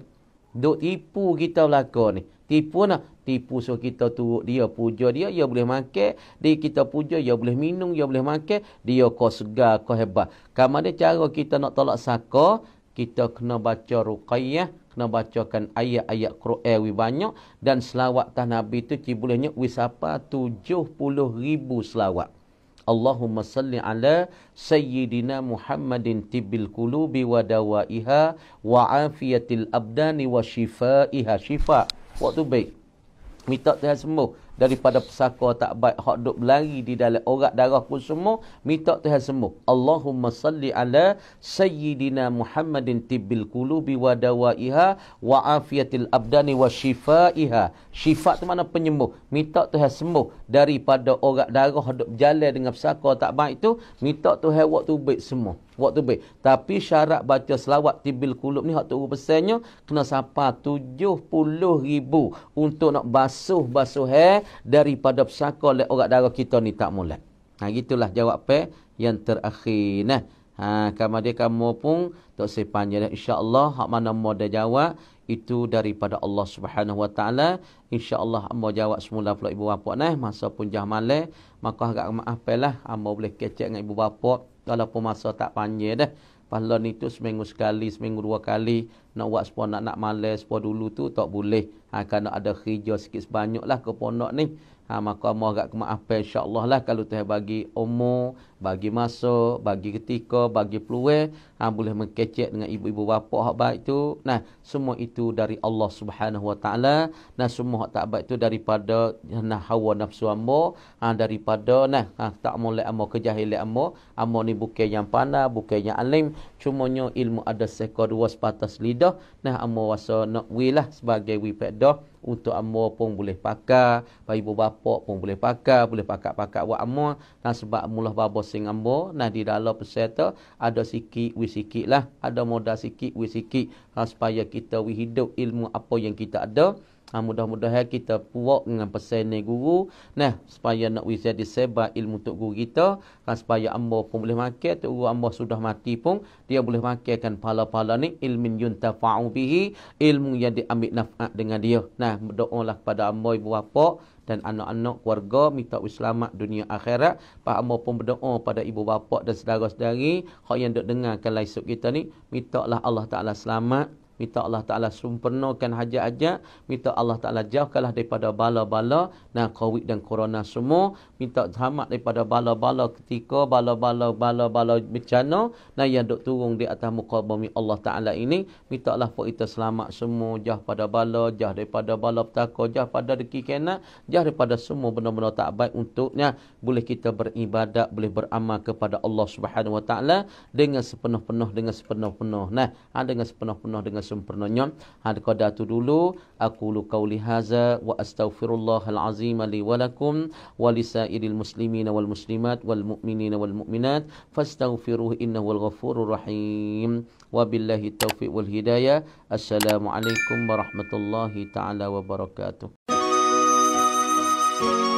Speaker 1: Duk tipu kita belakang ni. Tipu nak, lah tipu so kita tu dia puja dia dia boleh makan dia kita puja dia boleh minum dia boleh makan dia kau segar kau hebat kama dia cara kita nak tolak saka kita kena baca ruqayyah kena bacakan ayat-ayat Quran wi banyak dan selawat tah nabi tu ci bolehnya wi siapa 70000 selawat Allahumma salli ala sayyidina Muhammadin tibil qulubi wa dawaiha wa afiyatil abdani wa shifaiha shifa waktu baik Minta Tuhan sembuh daripada pesaka tak baik hak duk berlari di dalam orang darah pun semua minta Tuhan sembuh. Allahumma salli ala sayyidina Muhammadin tibbil qulubi wa dawaiha wa afiatil abdani wa shifaiha. Shifa tu mana penyembuh. Minta Tuhan sembuh daripada orang darah duk berjalan dengan pesaka tak baik tu minta tu hai tu baik semua wak tu baik tapi syarat baca selawat tibil kulub ni hak tu pesannya kena sapa 70 ribu untuk nak basuh basuh hai daripada pesaka oleh orang darah kita ni tak mulai nah ha, gitulah jawab pe yang terakhir nah Ha, kamu dia kamu pun tak sepanjang. sepanya. InsyaAllah, hak mana mau dia jawab, itu daripada Allah Subhanahu Wa Taala. InsyaAllah, mau jawab semula pula ibu bapa ni. Masa pun jah malam, maka agak maafkan lah. Amu boleh kecek dengan ibu bapa, walaupun masa tak panjang dah. Pahala ni tu seminggu sekali, seminggu dua kali. Nak buat sepon nak nak malam, sepon dulu tu tak boleh. Ha, kerana ada hijau sikit sebanyak lah ke ponok ni ha, maka mu agak kemaafan insyaallah lah kalau Tuhan bagi umur, bagi masa, bagi ketika, bagi peluang, ha, boleh mengkecek dengan ibu-ibu bapa hak baik tu. Nah, semua itu dari Allah Subhanahu Wa Taala. Nah, semua hak tak baik tu daripada nah hawa nafsu ambo, ha, ah, daripada nah ha, tak mulai ambo kejahilan ambo. Ambo ni bukan yang pandai, bukan yang alim, cumanya ilmu ada sekor dua sepatas lidah. Nah, ambo rasa nak wilah sebagai wipedah untuk ammo pun boleh pakai, bagi ibu bapa pun boleh pakai, boleh pakak-pakak buat ammo. Nah sebab mulah babo sing ammo, nah di dalam peserta ada sikit wi sikit lah, ada modal sikit wi sikit. supaya kita wi hidup ilmu apa yang kita ada. Ha, mudah-mudahan kita puak dengan pesan ni guru. Nah, supaya nak wisat disebar ilmu untuk guru kita. Ha, supaya amba pun boleh makan. Tuk guru amba sudah mati pun. Dia boleh makan pala-pala ni. Ilmin yuntafa'u bihi. Ilmu yang diambil nafa'at dengan dia. Nah, berdoa lah kepada amba ibu bapa dan anak-anak keluarga minta selamat dunia akhirat pak amo pun berdoa pada ibu bapa dan saudara-saudari hak yang dok dengarkan live kita ni mintalah Allah taala selamat Minta Allah Ta'ala sempurnakan hajat-hajat. Minta Allah Ta'ala jauhkanlah daripada bala-bala. Nah, COVID dan corona semua. Minta selamat daripada bala-bala ketika bala-bala, bala-bala bencana. Nah, yang duk turun di atas muka bumi Allah Ta'ala ini. Minta Allah buat kita selamat semua. Jauh pada bala, jauh daripada bala petaka, jauh pada deki kena. Jauh daripada semua benda-benda tak baik untuknya. Boleh kita beribadat, boleh beramal kepada Allah Subhanahu Wa Ta'ala. Dengan sepenuh-penuh, dengan sepenuh-penuh. Nah, ha, dengan sepenuh-penuh, dengan sepenuh penuh nah ada dengan sepenuh penuh dengan Had Hadqa datu dulu. Aku lu kauli haza wa astaghfirullahal azim li wa lakum wa li muslimina wal muslimat wal mu'minina wal mu'minat fastaghfiruhu innahu al ghafurur rahim. Wa billahi taufiq wal hidayah. alaikum warahmatullahi taala wabarakatuh.